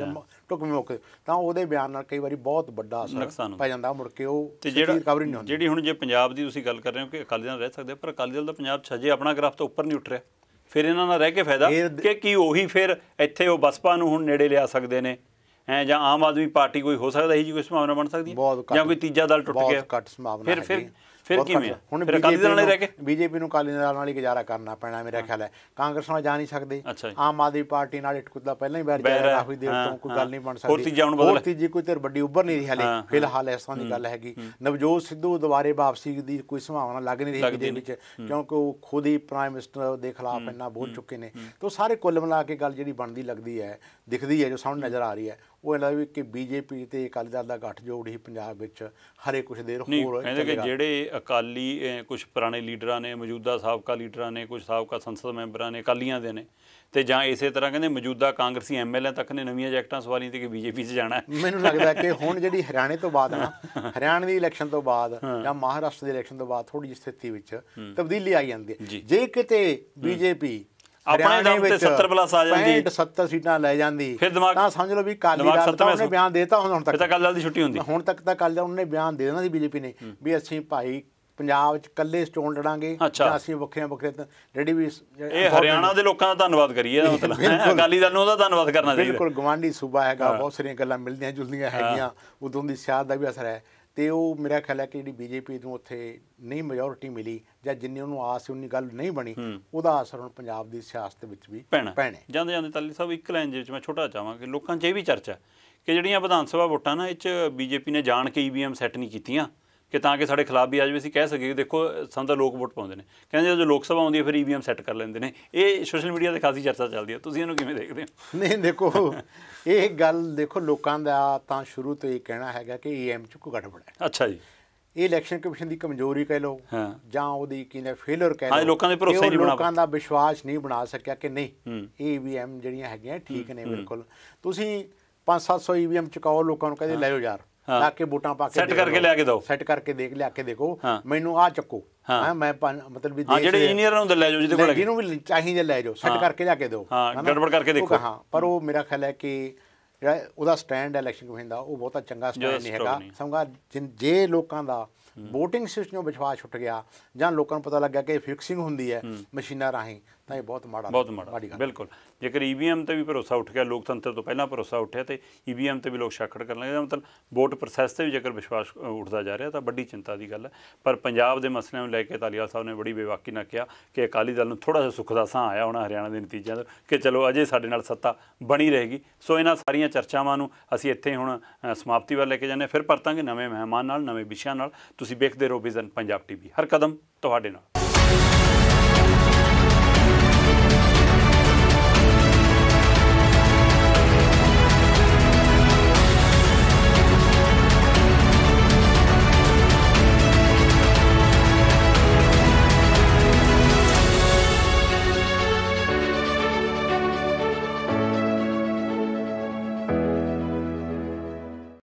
ਟੁਕਮੇ ਕੇ ਤਾਂ ਉਹਦੇ ਬਿਆਨ ਨਾਲ ਕਈ ਵਾਰੀ ਬਹੁਤ ਵੱਡਾ ਅਸਰ ਪੈ ਜਾਂਦਾ ਮੁੜ ਕੇ ਉਹ ਰਿਕਵਰੀ ਨਹੀਂ ਹੁੰਦੀ ਜਿਹੜੀ ਹੁਣ ਜੇ ਪੰਜਾਬ ਦੀ ਤੁਸੀਂ ਗੱਲ ਕਰ ਰਹੇ ਹੋ ਕਿ ਅਕਾਲੀ ਦਲ ਰਹਿ ਸਕਦੇ ਪਰ ਅਕਾਲੀ ਦਲ ਦਾ ਪੰਜਾਬ ਛੱਜੇ ਆਪਣਾ ਗ੍ਰਾਫ ਤੋਂ ਉੱਪਰ ਨਹੀਂ ਉੱਠ ਰਿਹਾ ਫਿਰ ਇਹਨਾਂ ਨਾਲ ਰਹਿ ਕੇ ਫਾਇਦਾ ਕਿ ਕੀ ਉਹੀ ਫਿਰ ਇੱਥੇ ਉਹ ਬਸਪਾ ਨੂੰ ਹੁਣ ਨੇੜੇ ਲਿਆ ਸਕਦੇ ਨੇ ਹੈ ਜਾਂ ਆਮ ਆਦਮੀ ਪਾਰਟੀ ਕੋਈ ਹੋ ਸਕਦਾ ਹੈ ਜੀ ਕੋਈ ਸੰਭਾਵਨਾ ਬਣ ਸਕਦੀ ਹੈ ਜਾਂ ਕੋਈ ਤੀਜਾ ਦਲ ਟੁੱਟ ਗਿਆ ਬਹੁਤ ਘੱਟ ਸੰਭਾਵਨਾ ਹੈ ਫਿਰ ਫਿਰ ਫਿਰ ਕਿਵੇਂ ਹੁਣ ਬੀਜੇਪੀ ਦਲ ਨਾਲ ਰਹਿ ਕੇ ਬੀਜੇਪੀ ਨੂੰ ਕਾਲੀ ਨਾਲ ਨਾਲ ਹੀ ਗੁਜ਼ਾਰਾ ਕਰਨਾ ਪੈਣਾ ਮੇਰਾ ਖਿਆਲ ਹੈ ਕਾਂਗਰਸ ਨਾਲ ਜਾ ਨਹੀਂ ਸਕਦੇ ਆਮ ਆਦਮੀ ਪਾਰਟੀ ਨਾਲ ਇਟਕੁੱਦਾ ਪਹਿਲਾਂ ਹੀ ਬੈਠ ਜਾ ਰਿਹਾ ਹੋਈ ਦੇਰ ਤੋਂ ਕੋਈ ਗੱਲ ਨਹੀਂ ਬਣ ਸਕਦੀ ਹੋਰ ਤੀਜਾ ਬਦਲ ਹੋਰ ਤੀਜੀ ਕੋਈ ਤੇਰ ਵੱਡੀ ਉੱਭਰ ਨਹੀਂ ਰਹੀ ਹਲੇ ਫਿਲਹਾਲ ਇਸ ਤਰ੍ਹਾਂ ਦੀ ਗੱਲ ਹੈਗੀ ਨਵਜੋਤ ਸਿੱਧੂ ਦੁਬਾਰੇ ਵਾਪਸੀ ਦੀ ਕੋਈ ਸੰਭਾਵਨਾ ਲੱਗ ਨਹੀਂ ਰਹੀ ਦੇ ਵਿੱਚ ਕਿਉਂਕਿ ਉਹ ਖੁਦ ਹੀ ਪ੍ਰਾਈਮ ਮਿਨਿਸਟਰ ਦੇ ਖਿਲਾਫ ਇੰਨਾ ਬੋਲ ਚੁੱਕੇ ਨੇ ਤੋਂ ਸਾਰੇ ਕੁੱਲ ਮਿਲਾ ਕੇ ਗੱਲ ਜਿਹੜੀ ਬਣਦੀ ਲੱਗਦੀ ਹੈ ਦਿਖਦੀ ਹੈ ਜੋ ਸਾਹਮਣੇ ਨਜ਼ਰ ਆ ਰਹੀ ਹੈ ਉਹ ਇਹਨਾਂ ਵੀ ਕਿ ਬੀਜੇਪੀ ਤੇ ਅਕਾਲੀ ਦਲ ਦਾ ਜੋੜ ਹੀ ਪੰਜਾਬ ਵਿੱਚ ਹਰੇ ਕੁਝ ਦੇਰ ਹੋਰ ਕਹਿੰਦੇ ਕਿ ਜਿਹੜੇ ਅਕਾਲੀ ਕੁਝ ਪੁਰਾਣੇ ਲੀਡਰਾਂ ਨੇ ਮੌਜੂਦਾ ਸਾਬਕਾ ਲੀਡਰਾਂ ਨੇ ਕੁਝ ਸਾਬਕਾ ਸੰਸਦ ਮੈਂਬਰਾਂ ਨੇ ਅਕਾਲੀਆਂ ਦੇ ਨੇ ਤੇ ਜਾਂ ਇਸੇ ਤਰ੍ਹਾਂ ਕਹਿੰਦੇ ਮੌਜੂਦਾ ਕਾਂਗਰਸੀ ਐਮਐਲਏ ਤੱਕ ਨੇ ਨਵੀਆਂ ਜੈਕਟਾਂ ਸਵਾਰੀਆਂ ਤੇ ਕਿ ਬੀਜੇਪੀ 'ਚ ਜਾਣਾ ਮੈਨੂੰ ਲੱਗਦਾ ਕਿ ਹੁਣ ਜਿਹੜੀ ਹਰਿਆਣੇ ਤੋਂ ਬਾਅਦ ਨਾ ਹਰਿਆਣੇ ਦੀ ਇਲੈਕਸ਼ਨ ਤੋਂ ਬਾਅਦ ਜਾਂ ਮਹਾਰਾਸ਼ਟਰ ਦੀ ਇਲੈਕਸ਼ਨ ਤੋਂ ਬਾਅਦ ਥੋੜੀ ਜਿਹੀ ਸਥਿਤੀ ਵਿੱਚ ਤਬਦੀਲੀ ਆ ਜਾਂਦੀ ਹੈ ਜੇ ਕਿਤੇ ਬੀਜੇਪੀ ਆਪਣੇ ਦਮ ਤੇ 70 ਪਲੱਸ ਆ ਜਾਂਦੀ 65 70 ਸੀਟਾਂ ਲੈ ਜਾਂਦੀ ਫਿਰ ਦਿਮਾਗ ਤਾਂ ਸਮਝ ਲਓ ਵੀ ਕਾਲੀ ਦਲ ਤਾਂ ਉਹਨੇ ਬਿਆਨ ਦੇਤਾ ਹੁਣ ਤੱਕ ਤਾਂ ਕੱਲ ਦੀ ਛੁੱਟੀ ਹੁੰਦੀ ਹੁਣ ਤੱਕ ਤਾਂ ਕੱਲ ਦਾ ਉਹਨੇ ਬਿਆਨ ਦੇ ਦੇਣਾ ਸੀ ਬੀਜੇਪੀ ਨੇ ਵੀ ਅਸੀਂ ਭਾਈ ਪੰਜਾਬ ਵਿੱਚ ਇਕੱਲੇ ਸਟੋਨ ਲੜਾਂਗੇ ਜਾਂ ਅਸੀਂ ਵੱਖਰੇ ਵੱਖਰੇ ਜਿਹੜੀ ਵੀ ਇਹ ਹਰਿਆਣਾ ਦੇ ਲੋਕਾਂ ਦਾ ਧੰਨਵਾਦ ਕਰੀਏ ਇਹਦਾ ਮਤਲਬ ਅਕਾਲੀ ਦਲ ਨੂੰ ਉਹਦਾ ਧੰਨਵਾਦ ਕਰਨਾ ਚਾਹੀਦਾ ਬਿਲਕੁਲ ਗਵਾਂਢੀ ਸੂਬਾ ਹੈਗਾ ਬਹੁਤ ਸਾਰੀਆਂ ਗੱਲਾਂ ਮਿਲਦੀਆਂ ਜੁਲਦੀਆਂ ਹੈਗੀਆਂ ਉਦੋਂ ਦੀ ਸਿਆਸਤ ਦਾ ਵੀ ਅਸਰ ਹੈ ਤੇ ਉਹ ਮੇਰਾ ਖਿਆਲ ਹੈ ਕਿ ਜਿਹੜੀ ਬੀਜੇਪੀ ਨੂੰ ਉੱਥੇ ਨਹੀਂ ਮੈਜੋਰਿਟੀ ਮਿਲੀ ਜਾਂ ਜਿੰਨੀ ਉਹਨੂੰ ਆਸ ਸੀ ਉਨੀ ਗੱਲ ਨਹੀਂ ਬਣੀ ਉਹਦਾ ਅਸਰ ਹੁਣ ਪੰਜਾਬ ਦੀ ਸਿਆਸਤ ਵਿੱਚ ਵੀ ਪੈਣਾ ਜਾਂਦੇ ਜਾਂਦੇ ਤਾਲੀ ਸਾਹਿਬ ਇੱਕ ਲਾਈਨ ਦੇ ਵਿੱਚ ਮੈਂ ਛੋਟਾ ਚਾਹਾਂ ਕਿ ਲੋਕਾਂ 'ਚ ਇਹ ਵੀ ਚਰਚਾ ਕਿ ਜਿਹੜੀਆਂ ਵਿਧਾਨ ਸਭਾ ਵੋਟਾਂ ਨਾ ਇਹ 'ਚ ਬੀਜੇਪੀ ਨੇ ਜਾਣ ਕੇ ਈਵੀਐਮ e ਸੈੱਟ ਨਹੀਂ ਕੀਤੀਆਂ ਕਿ ਤਾਂ ਕਿ ਸਾਡੇ ਖਿਲਾਫ ਵੀ ਆ ਜਾਵੇ ਅਸੀਂ ਕਹਿ ਸਕੀਏ ਦੇਖੋ ਸਾਨੂੰ ਤਾਂ ਲੋਕ ਵੋਟ ਪਾਉਂਦੇ ਨੇ ਕਹਿੰਦੇ ਜਦੋਂ ਲੋਕ ਸਭਾ ਆਉਂਦੀ ਹੈ ਫਿਰ ਈਵੀਐਮ ਸੈੱਟ ਕਰ ਲੈਂਦੇ ਨੇ ਇਹ ਸੋਸ਼ਲ ਮੀਡੀਆ ਤੇ ਖਾਸੀ ਚਰਚਾ ਚੱਲਦੀ ਹੈ ਤੁਸੀਂ ਇਹਨੂੰ ਕਿਵੇਂ ਦੇਖਦੇ ਹੋ ਨਹੀਂ ਦੇਖੋ ਇਹ ਗੱਲ ਦੇਖੋ ਲੋਕਾਂ ਦਾ ਤਾਂ ਸ਼ੁਰੂ ਤੋਂ ਹੀ ਕਹਿਣਾ ਹੈਗਾ ਕਿ ਈਐਮ ਚ ਕੋ ਗੜਬੜ ਹੈ ਅੱਛਾ ਜੀ ਇਹ ਇਲੈਕਸ਼ਨ ਕਮਿਸ਼ਨ ਦੀ ਕਮਜ਼ੋਰੀ ਕਹਿ ਲਓ ਜਾਂ ਉਹਦੀ ਕੀ ਨੇ ਫੇਲਰ ਕਹਿ ਲਓ ਲੋਕਾਂ ਦੇ ਭਰੋਸੇ ਨਹੀਂ ਬਣਾ ਲੋਕਾਂ ਦਾ ਵਿਸ਼ਵਾਸ ਨਹੀਂ ਬਣਾ ਸਕਿਆ ਕਿ ਨਹੀਂ ਈਵੀਐਮ ਜਿਹੜੀਆਂ ਹੈਗੀਆਂ ਠੀਕ ਨੇ ਬਿਲਕੁਲ ਤੁਸੀਂ 5-700 ਈਵੀਐਮ ਚਕਾਓ ਲੋਕਾਂ ਨੂੰ ਕਹਿੰਦੇ ਲੈ ਜਾਓ ਯਾਰ ਲਾ ਕੇ ਬੂਟਾਂ ਪਾ ਕੇ ਸੈੱਟ ਕਰਕੇ ਲਿਆ ਕੇ ਦਿਓ ਸੈੱਟ ਕਰਕੇ ਦੇਖ ਲਿਆ ਕੇ ਦੇਖੋ ਮੈਨੂੰ ਆ ਚੱਕੋ ਹਾਂ ਮੈਂ ਮਤਲਬ ਵੀ ਜਿਹੜੇ ਇੰਜੀਨੀਅਰ ਨੂੰ ਲੈ ਜਾਓ ਜਿਹਦੇ ਕੋਲ ਜਿਹਨੂੰ ਵੀ ਜੇ ਲੈ ਜਾਓ ਸੈੱਟ ਕਰਕੇ ਲਿਆ ਕੇ ਦਿਓ ਹਾਂ ਗੜਬੜ ਕਰਕੇ ਦੇਖੋ ਹਾਂ ਪਰ ਉਹ ਮੇਰਾ ਖਿਆਲ ਹੈ ਕਿ ਉਹਦਾ ਸਟੈਂਡ ਇਲੈਕਸ਼ਨ ਕਮਿਸ਼ਨ ਦਾ ਉਹ ਬਹੁਤਾ ਚੰਗਾ ਸਟੈਂਡ ਨਹੀਂ ਹੈਗਾ ਸਮਝਾ ਜੇ ਲੋਕਾਂ ਦਾ VOTING ਸਿਸਟਮ ਨੂੰ ਵਿਸ਼ਵਾਸ ਛੁੱਟ ਗਿਆ ਜਾਂ ਲੋਕਾਂ ਨੂੰ ਪਤਾ ਗਿਆ ਕਿ ਫਿਕਸਿੰਗ ਹੁੰਦੀ ਹੈ ਮਸ਼ੀਨਾਂ ਰਾਹੀਂ ਨਹੀਂ ਬਹੁਤ ਮਾੜਾ ਬਹੁਤ ਮਾੜਾ ਬਿਲਕੁਲ ਜੇਕਰ ਈਵੀਐਮ ਤੇ ਵੀ ਭਰੋਸਾ ਉੱਠ ਗਿਆ ਲੋਕਤੰਤਰ ਤੋਂ ਪਹਿਲਾਂ ਭਰੋਸਾ ਉੱਠਿਆ ਤੇ ਈਵੀਐਮ ਤੇ ਵੀ ਲੋਕ ਸ਼ੱਕੜ ਕਰਨ ਲੱਗੇ ਮਤਲਬ ਵੋਟ ਪ੍ਰੋਸੈਸ ਤੇ ਵੀ ਜੇਕਰ ਵਿਸ਼ਵਾਸ ਉੱਠਦਾ ਜਾ ਰਿਹਾ ਤਾਂ ਵੱਡੀ ਚਿੰਤਾ ਦੀ ਗੱਲ ਹੈ ਪਰ ਪੰਜਾਬ ਦੇ ਮਸਲਿਆਂ ਨੂੰ ਲੈ ਕੇ ਤਾਲੀਵਾਲ ਸਾਹਿਬ ਨੇ ਬੜੀ ਬੇਵਾਕੀ ਨਾਲ ਕਿਹਾ ਕਿ ਅਕਾਲੀ ਦਲ ਨੂੰ ਥੋੜਾ ਜਿਹਾ ਸੁੱਖ ਦਾ ਸਾਹ ਆਇਆ ਹੋਣਾ ਹਰਿਆਣਾ ਦੇ ਨਤੀਜਿਆਂ ਤੋਂ ਕਿ ਚਲੋ ਅਜੇ ਸਾਡੇ ਨਾਲ ਸੱਤਾ ਬਣੀ ਰਹੇਗੀ ਸੋ ਇਹਨਾਂ ਸਾਰੀਆਂ ਚਰਚਾਵਾਂ ਨੂੰ ਅਸੀਂ ਇੱਥੇ ਹੁਣ ਸਮਾਪਤੀ ਵੱਲ ਲੈ ਕੇ ਜਾਂਦੇ ਫਿਰ ਪਰਤਾਂਗੇ ਨਵੇਂ ਮਹਿਮਾਨ ਨਾਲ ਨਵੇਂ ਵਿਸ਼ਿਆਂ ਨਾਲ ਤੁਸੀਂ ਵੇਖਦੇ ਰਹੋ ਵਿਜ਼ਨ ਪੰਜਾਬ ਟੀਵੀ ਹਰ ਕਦਮ ਤੁਹਾਡੇ ਨਾਲ